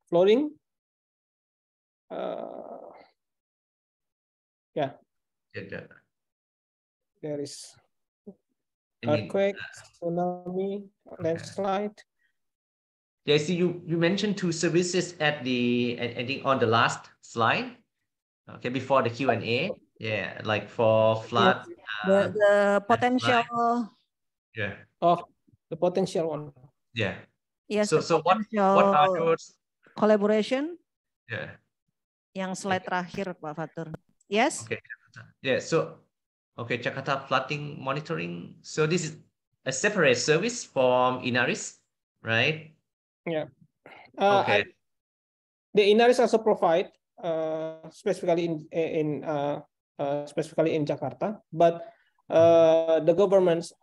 E: Flooding. Uh,
A: yeah. yeah, There is earthquake, tsunami, landslide.
D: Daisy, see. you, you mentioned two services at the, ending on the last slide, okay, before the Q&A. Yeah, like for flood.
C: the, uh, the potential.
D: Yeah.
A: Of oh, the potential one.
D: Yeah. Yes.
C: So, so what, what are those collaboration? Yeah. Yang slide okay. terakhir Pak Fatur.
D: Yes? Okay. Yeah, so okay, Jakarta flooding monitoring. So this is a separate service from Inaris, right?
A: Yeah. Uh, okay. I, the Inaris also provide uh, specifically in in uh, uh, specifically in Jakarta, but uh, the governments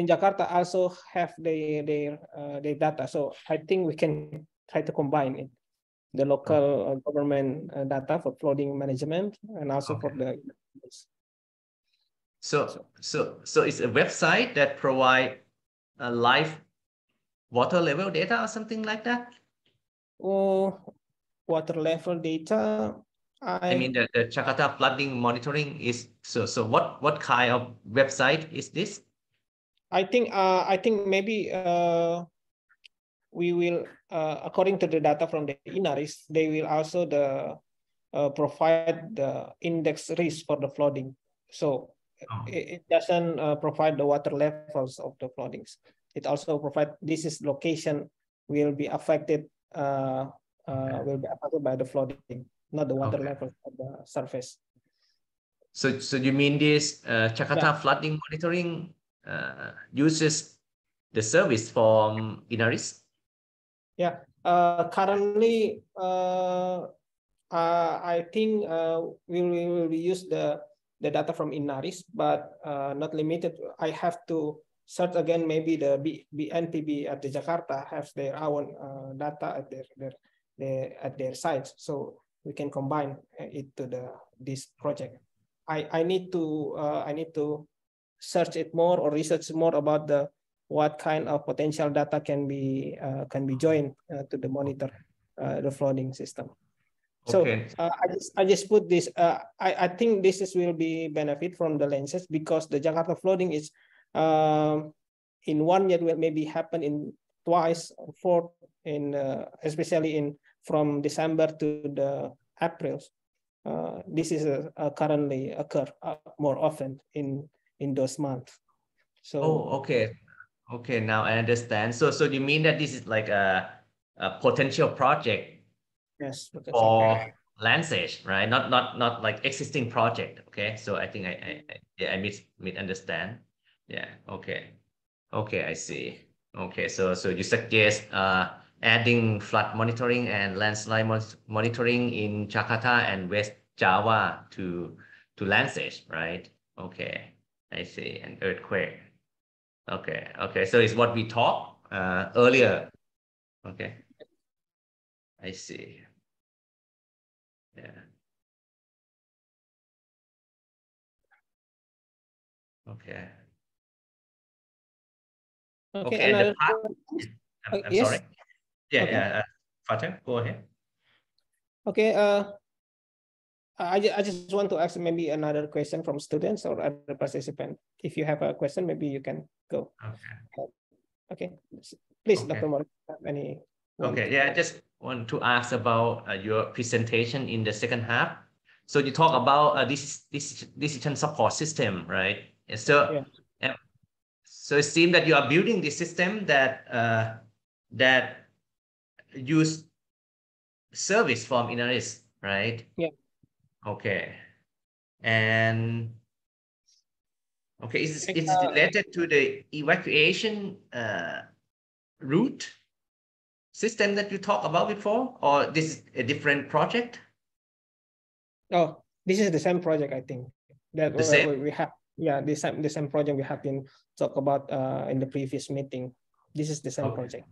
A: in Jakarta also have their their uh, their data. So I think we can try to combine it, the local okay. Uh, government uh, data for flooding management and also okay. for the.
D: So, so, so it's a website that provide a uh, live water level data or something like that?
A: Oh, water level data. I, I mean,
D: the, the Jakarta flooding monitoring is so. So, what what kind of website is this?
A: I think uh, I think maybe uh, we will uh, according to the data from the INARIS, they will also the uh, provide the index risk for the flooding. So oh. it, it, doesn't uh, provide the water levels of the floodings. It also provide this is location will be affected uh, uh, okay. will be affected by the flooding, not the water okay. level of the surface.
D: So, so you mean this uh, Jakarta yeah. flooding
A: monitoring
D: uses the service from Inaris?
A: Yeah, uh, currently, uh, uh, I think uh, we will we'll use the, the data from Inaris, but uh, not limited. I have to search again, maybe the B, BNPB at the Jakarta have their own uh, data at their, their, their, at their sites. So we can combine it to the this project. I, I need to I need to search it more or research more about the what kind of potential data can be uh, can be joined uh, to the monitor uh, the flooding system. Okay. So uh, I just I just put this. Uh, I I think this is will be benefit from the lenses because the Jakarta flooding is um, in one year will maybe happen in twice four in uh, especially in from December to the April. this is a, a currently occur more often in in those months. So oh,
D: okay. Okay, now I understand. So, so you mean that this is like a, a potential project?
B: Yes. For
D: Landsage, right? Not, not, not like existing project. Okay. So I think I, I, yeah, I mis misunderstand. Yeah. Okay. Okay, I see. Okay, so so you suggest uh adding flood monitoring and landslide mon monitoring in Jakarta and West Java to to Landsage, right? Okay, I see. And earthquake. Okay. Okay. So it's what we talked uh, earlier. Okay.
E: I see. Yeah. Okay.
A: Okay. okay and the part, I'm, I'm yes. sorry. Yeah. Okay. Yeah. Uh, Fatem, go ahead. Okay. Uh, I, I just want to ask maybe another question from students or other participant. If you have a question, maybe you can go. Okay. Okay. Please, okay. Dr. Moore, any? Okay.
D: Yeah, I just want to ask about uh, your presentation in the second half. So you talk about uh, this, this decision support system, right? So, yeah. so it seems that you are building this system that uh, that use service from analysts, right? Yeah. Okay. And okay, is it uh, related to the evacuation uh, route system that you talked about before, or this is a different project?
A: Oh, this is the same project, I think. That the same? we have yeah, the same the same project we have been talked about uh, in the previous meeting. This is the same okay. project.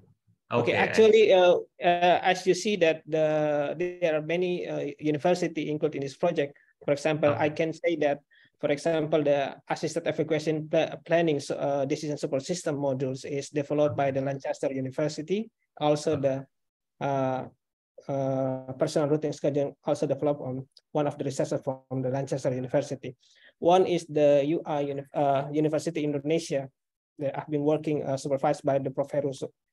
A: Okay, okay actually, uh, uh, as you see that the there are many uh, university included in this project. For example, uh-huh. I can say that, for example, the assisted evacuation pl planning uh, decision support system modules is developed by the uh-huh. Lancaster University. Also, uh-huh. the uh, uh, personal routing scheduling also developed on one of the researchers from the Lancaster University. One is the UI uh, University Indonesia. i have been working supervised by the Prof.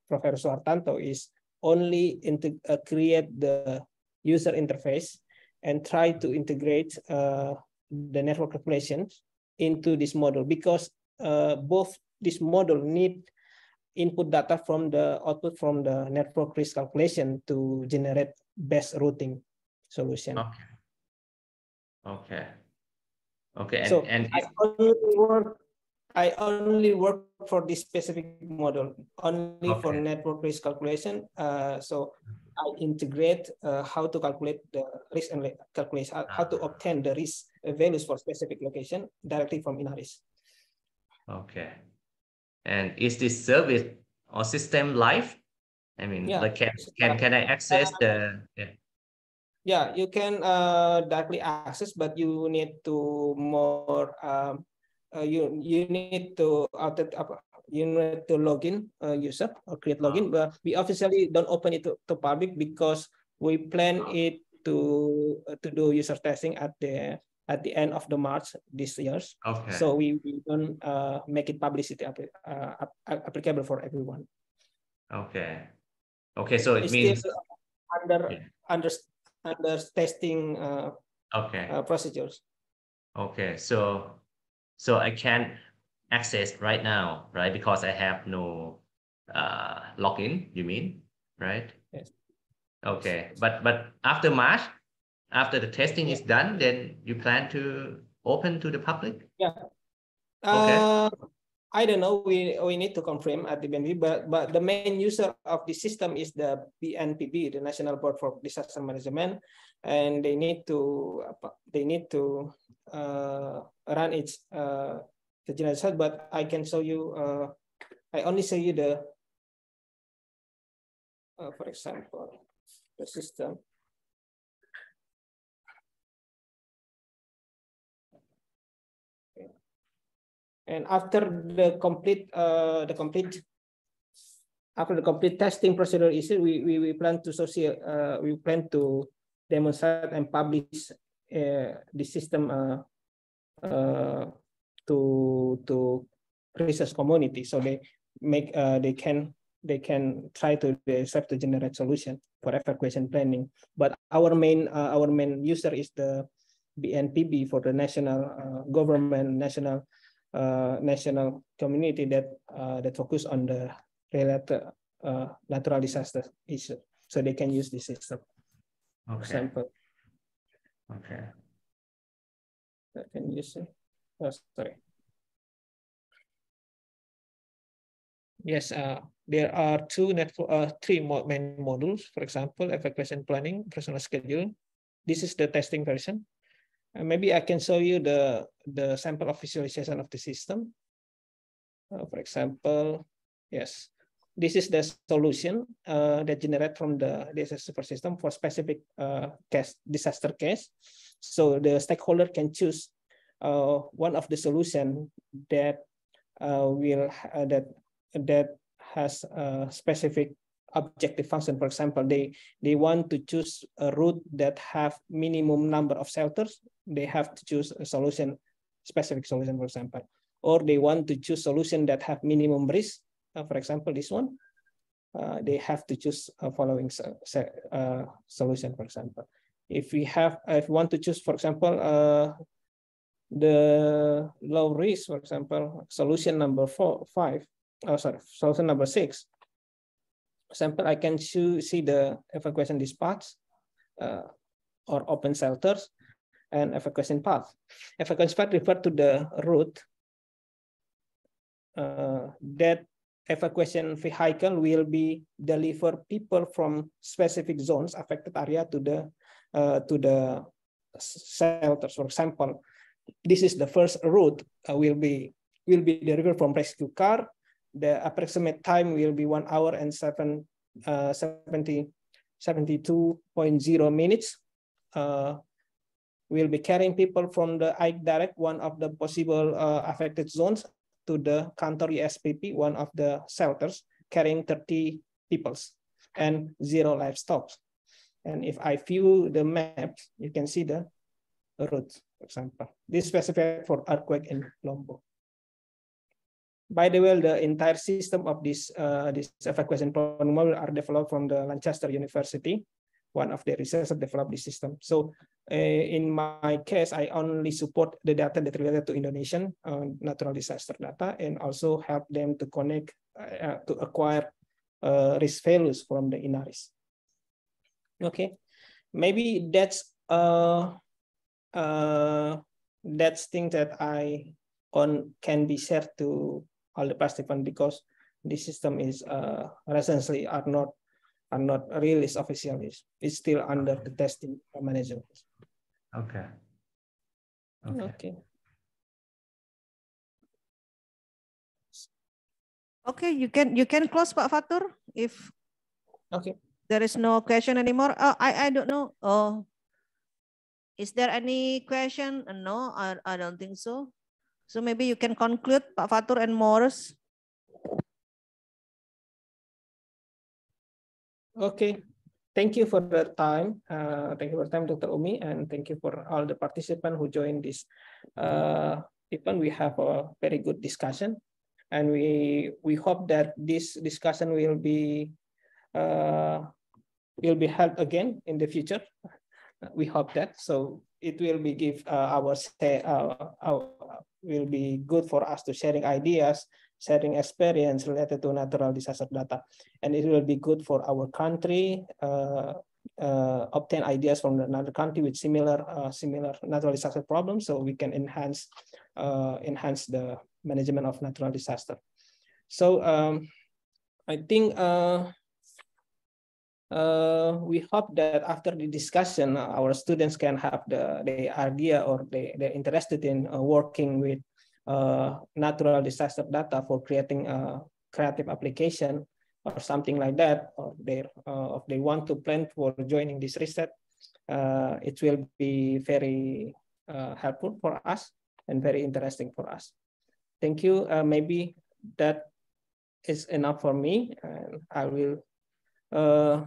A: Professor Suhartanto is only into, uh, create the user interface and try to integrate uh, the network calculations into this model because uh, both this model need input data from the output from the network risk calculation to generate best routing solution. Okay.
B: Okay. Okay. And, so and I
A: only work I only work for this specific model, only okay. for network risk calculation. Uh, so I integrate uh, how to calculate the risk and calculate uh, how to ah. obtain the risk uh, values for specific location directly from Inaris.
D: Okay. And is this service or system live? I mean, yeah. like can, can, can I access the... Yeah.
A: Yeah, you can uh, directly access, but you need to more um, uh, you you need to you need to login user uh, or create ah. login. But we officially don't open it to, to public because we plan it to uh, to do user testing at the at the end of the March this year. Okay. So we, we don't uh, make it publicity app, uh, applicable for everyone.
D: Okay. Okay, so it
A: it's means under yeah. under under testing. Uh, okay. procedures.
D: Okay, so so I can't access right now, right? Because I have no uh, login, you mean, right? Yes. Okay, but but after March, after the testing yeah. is done, then you plan to open to the public?
A: Yeah. Okay. Uh, I don't know. We we need to confirm at the BNP, but but the main user of the system is the BNPB, the National Board for Disaster Management, and they need to they need to uh, run its uh, the generator, but I can show you. Uh, I only show you the, for example, the system. and after the complete uh, the complete after the complete testing procedure is we, we, we plan to social uh, we plan to demonstrate and publish Eh, the system uh, uh, to to research community so they make uh, they can they can try to self to generate solution for evacuation planning but our main our main user is the BNPB for the national government national uh, national community that uh, that focus on the related uh, natural disaster issue, so they can use this system.
E: Okay. example. Okay. Uh,
A: can you see? Oh, sorry. Yes, uh, there are two network, uh, three main modules. For example, evacuation planning, personal schedule. This is the testing version. And uh, maybe I can show you the the sample of visualization of the system. Uh, for example, yes, this is the solution uh, that generate from the disaster system for specific uh, case, disaster case. So the stakeholder can choose uh, one of the solution that uh, will uh, that that has a specific objective function. For example, they they want to choose a route that have minimum number of shelters. They have to choose a solution, specific solution, for example, or they want to choose solution that have minimum risk uh, for example, this one, uh, they have to choose a following uh, solution, for example. If we have, if we want to choose, for example, the low risk, for example, solution number four, five, oh, sorry, solution number six. Example, I can see the evacuation dispatch uh, or open shelters and evacuation path. Evacuation path refer to the route uh, that evacuation vehicle will be deliver people from specific zones affected area to the uh, to the shelters for example this is the first route uh, will be will be delivered from rescue car the approximate time will be 1 hour and 7 uh, 70 72.0 minutes uh, will be carrying people from the Ike Direct, one of the possible uh, affected zones, to the Kantor ESPP, one of the shelters, carrying 30 peoples and zero livestock. And if I view the map, you can see the route, for example. This specific for earthquake in Lombok. By the way, the entire system of this, uh, this evacuation protocol are developed from the Lancaster University one of the researchers developed this system. So uh, in my case, I only support the data that related to Indonesian uh, natural disaster data and also help them to connect, uh, to acquire uh, risk values from the INARIS. Okay, maybe that's uh, uh, that's thing that I on can be shared to all the participants because this system is uh, recently are not are not released officially. It's still under the testing management.
D: Okay.
B: Okay.
E: okay.
C: Okay, you can you can close Pak Fatur if okay. there is no question anymore. Oh, I I don't know. Oh, is there any question? No, I I don't think so. So maybe you can conclude Pak Fatur and Morris.
A: Okay. Thank you for the time. Uh, thank you for the time, Dr. Umi, and thank you for all the participants who joined this uh, event. We have a very good discussion, and we we hope that this discussion will be uh, will be held again in the future. We hope that so it will be give uh, our, our, uh, our will be good for us to sharing ideas sharing experience related to natural disaster data. And it will be good for our country, uh, uh, obtain ideas from another country with similar uh, similar natural disaster problems, so we can enhance uh, enhance the management of natural disaster. So um, I think uh, uh, we hope that after the discussion, our students can have the, the idea or they, they're interested in uh, working with uh, natural disaster data for creating a creative application or something like that, or they uh, if they want to plan for joining this reset, uh, it will be very uh, helpful for us and very interesting for us. Thank you. Uh, maybe that is enough for me, and I will uh,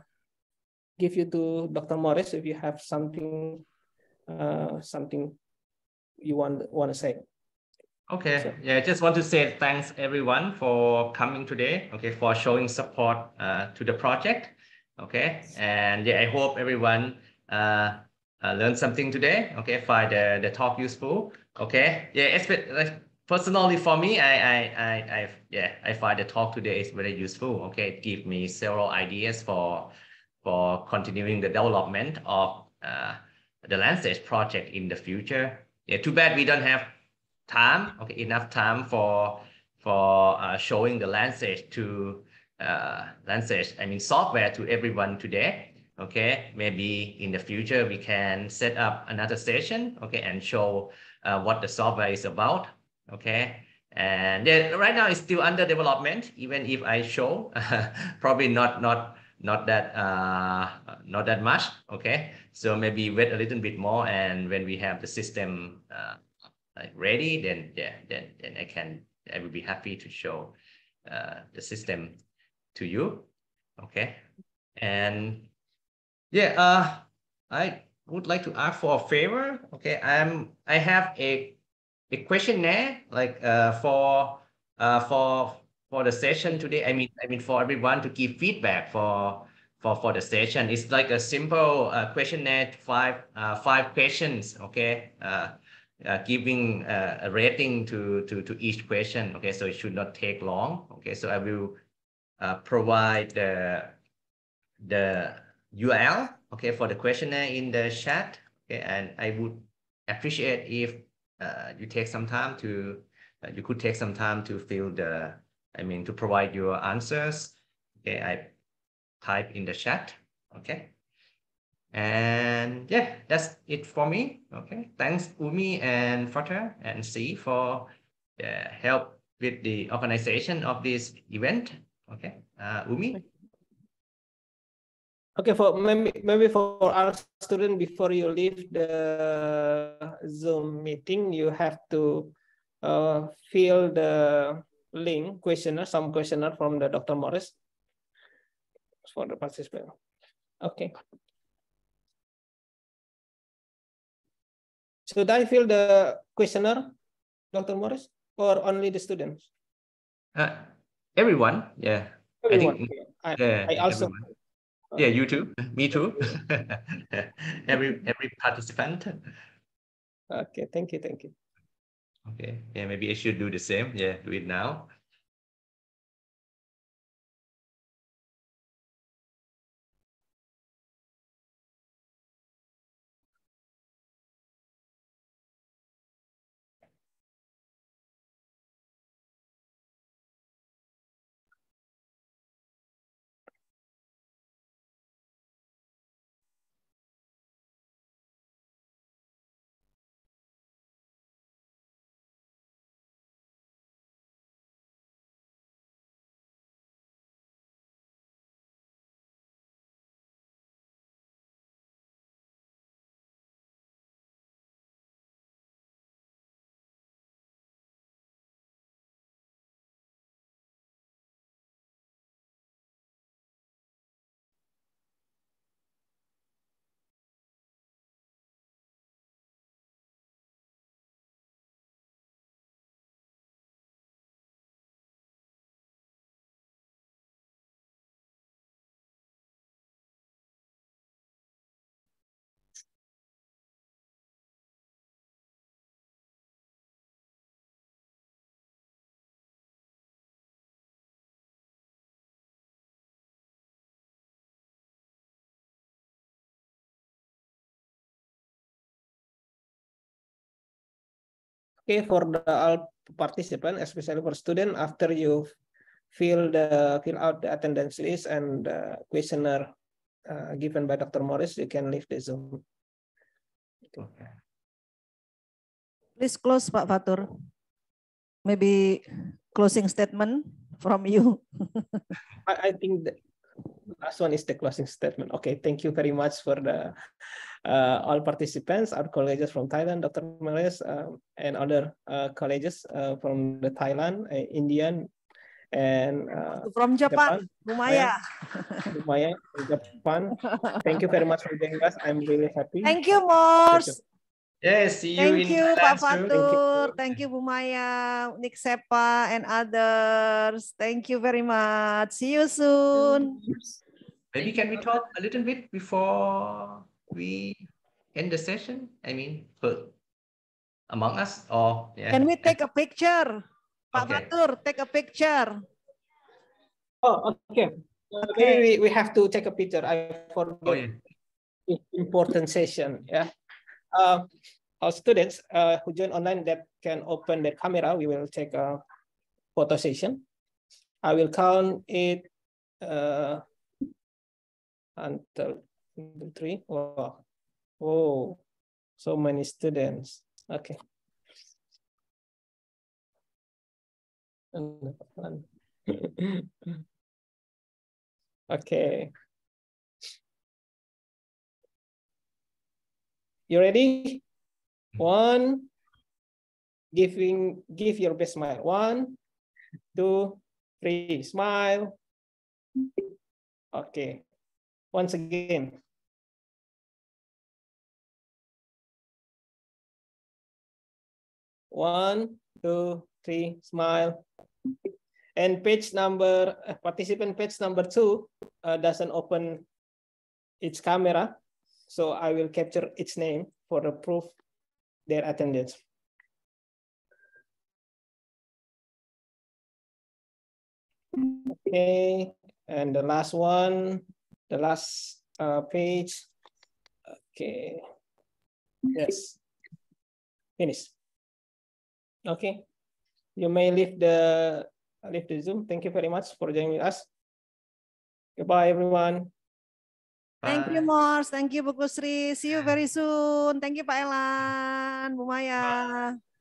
A: give you to Dr. Morris if you have something something you want want to say. Okay. So,
D: yeah, I just want to say thanks everyone for coming today. Okay, for showing support uh, to the project. Okay, and yeah, I hope everyone uh, uh learned something today. Okay, find the, the talk useful. Okay, yeah, it's been, like personally for me, I, I, I, I, yeah, I find the talk today is very useful. Okay, it me several ideas for for continuing the development of uh, the Landstage project in the future. Yeah, too bad we don't have time, okay, enough time for for uh, showing the lenses to uh, Landsage, I mean software to everyone today. Okay, maybe in the future we can set up another session, okay, and show uh, what the software is about. Okay, and then right now it's still under development. Even if I show, probably not not not that uh, not that much. Okay, so maybe wait a little bit more, and when we have the system. Uh, like ready, then yeah, then then I can I will be happy to show uh, the system to you. Okay, and yeah, uh, I would like to ask for a favor. Okay, I'm I have a a questionnaire like uh, for uh, for for the session today. I mean I mean for everyone to give feedback for for for the session. It's like a simple uh, questionnaire, five uh, five questions. Okay. Uh, uh, giving uh, a rating to, to, to each question. Okay, so it should not take long. Okay, so I will uh, provide the, the URL, okay, for the questionnaire in the chat. Okay, and I would appreciate if uh, you take some time to, uh, you could take some time to fill the, I mean, to provide your answers. Okay, I type in the chat, okay. And yeah, that's it for me. Okay. Thanks Umi and Fatah and C for uh, help with the organization of this event.
B: Okay.
A: Uh, Umi. Okay, for maybe, maybe for our student before you leave the Zoom meeting, you have to uh, fill the link questionnaire, some questionnaire from the Dr. Morris for the participant. Okay.
E: Should I fill the
A: questionnaire, Dr. Morris, or only the students?
D: Uh, everyone, yeah. Everyone. I think, I, yeah, I also. Everyone. Yeah, you too. Me too.
A: every every participant. Okay, thank you, thank you.
D: Okay, yeah, maybe I should do the same. Yeah, do it now.
A: okay for the all participant especially for student, after you fill the fill out the attendance list and the questionnaire uh, given by Dr. Morris, you can leave the Zoom. Okay. Please close,
C: Pak Fatur. Maybe closing statement from you.
A: I, I think the last one is the closing statement. Okay, thank you very much for the uh, all participants are colleges from Thailand, Dr. Malayas, uh, um, and other uh, colleges uh, from the Thailand, uh, Indian, and uh, from Japan, Lumaya. Lumaya, Japan. Thank you very much for joining us. I'm really happy. Thank you, Mors. Yes, see you Thank in you, Pak Fatur.
C: Thank you, Bu Maya, Nick Sepa, and others. Thank you very much. See you soon.
D: Maybe can we talk a little bit before we end the session? I mean, for, among us or yeah. Can we
A: take a picture? Pak okay. take a picture. Oh, okay. okay. we, we have to take a picture. I forgot oh, yeah. important session. Yeah. Uh, our students uh, who join online that can open their camera. We will take a photo session. I will count it uh, until three. Wow. Oh, so many students. Okay.
E: okay.
A: You ready? One, giving, give your best smile. One, two, three, smile. Okay. Once again. One, two, three, smile. And page number, eh, participant page number two uh, doesn't open its camera. So I will capture its name for the proof their attendance. Okay, and the last one, the last uh, page. Okay, yes, finish. Okay, you may leave the leave the Zoom. Thank you very much for joining us. Goodbye, everyone. Bye. Thank you,
C: Mors. Thank you, Bukusri. See you very soon. Thank you, Pak Elan, Bu Bye.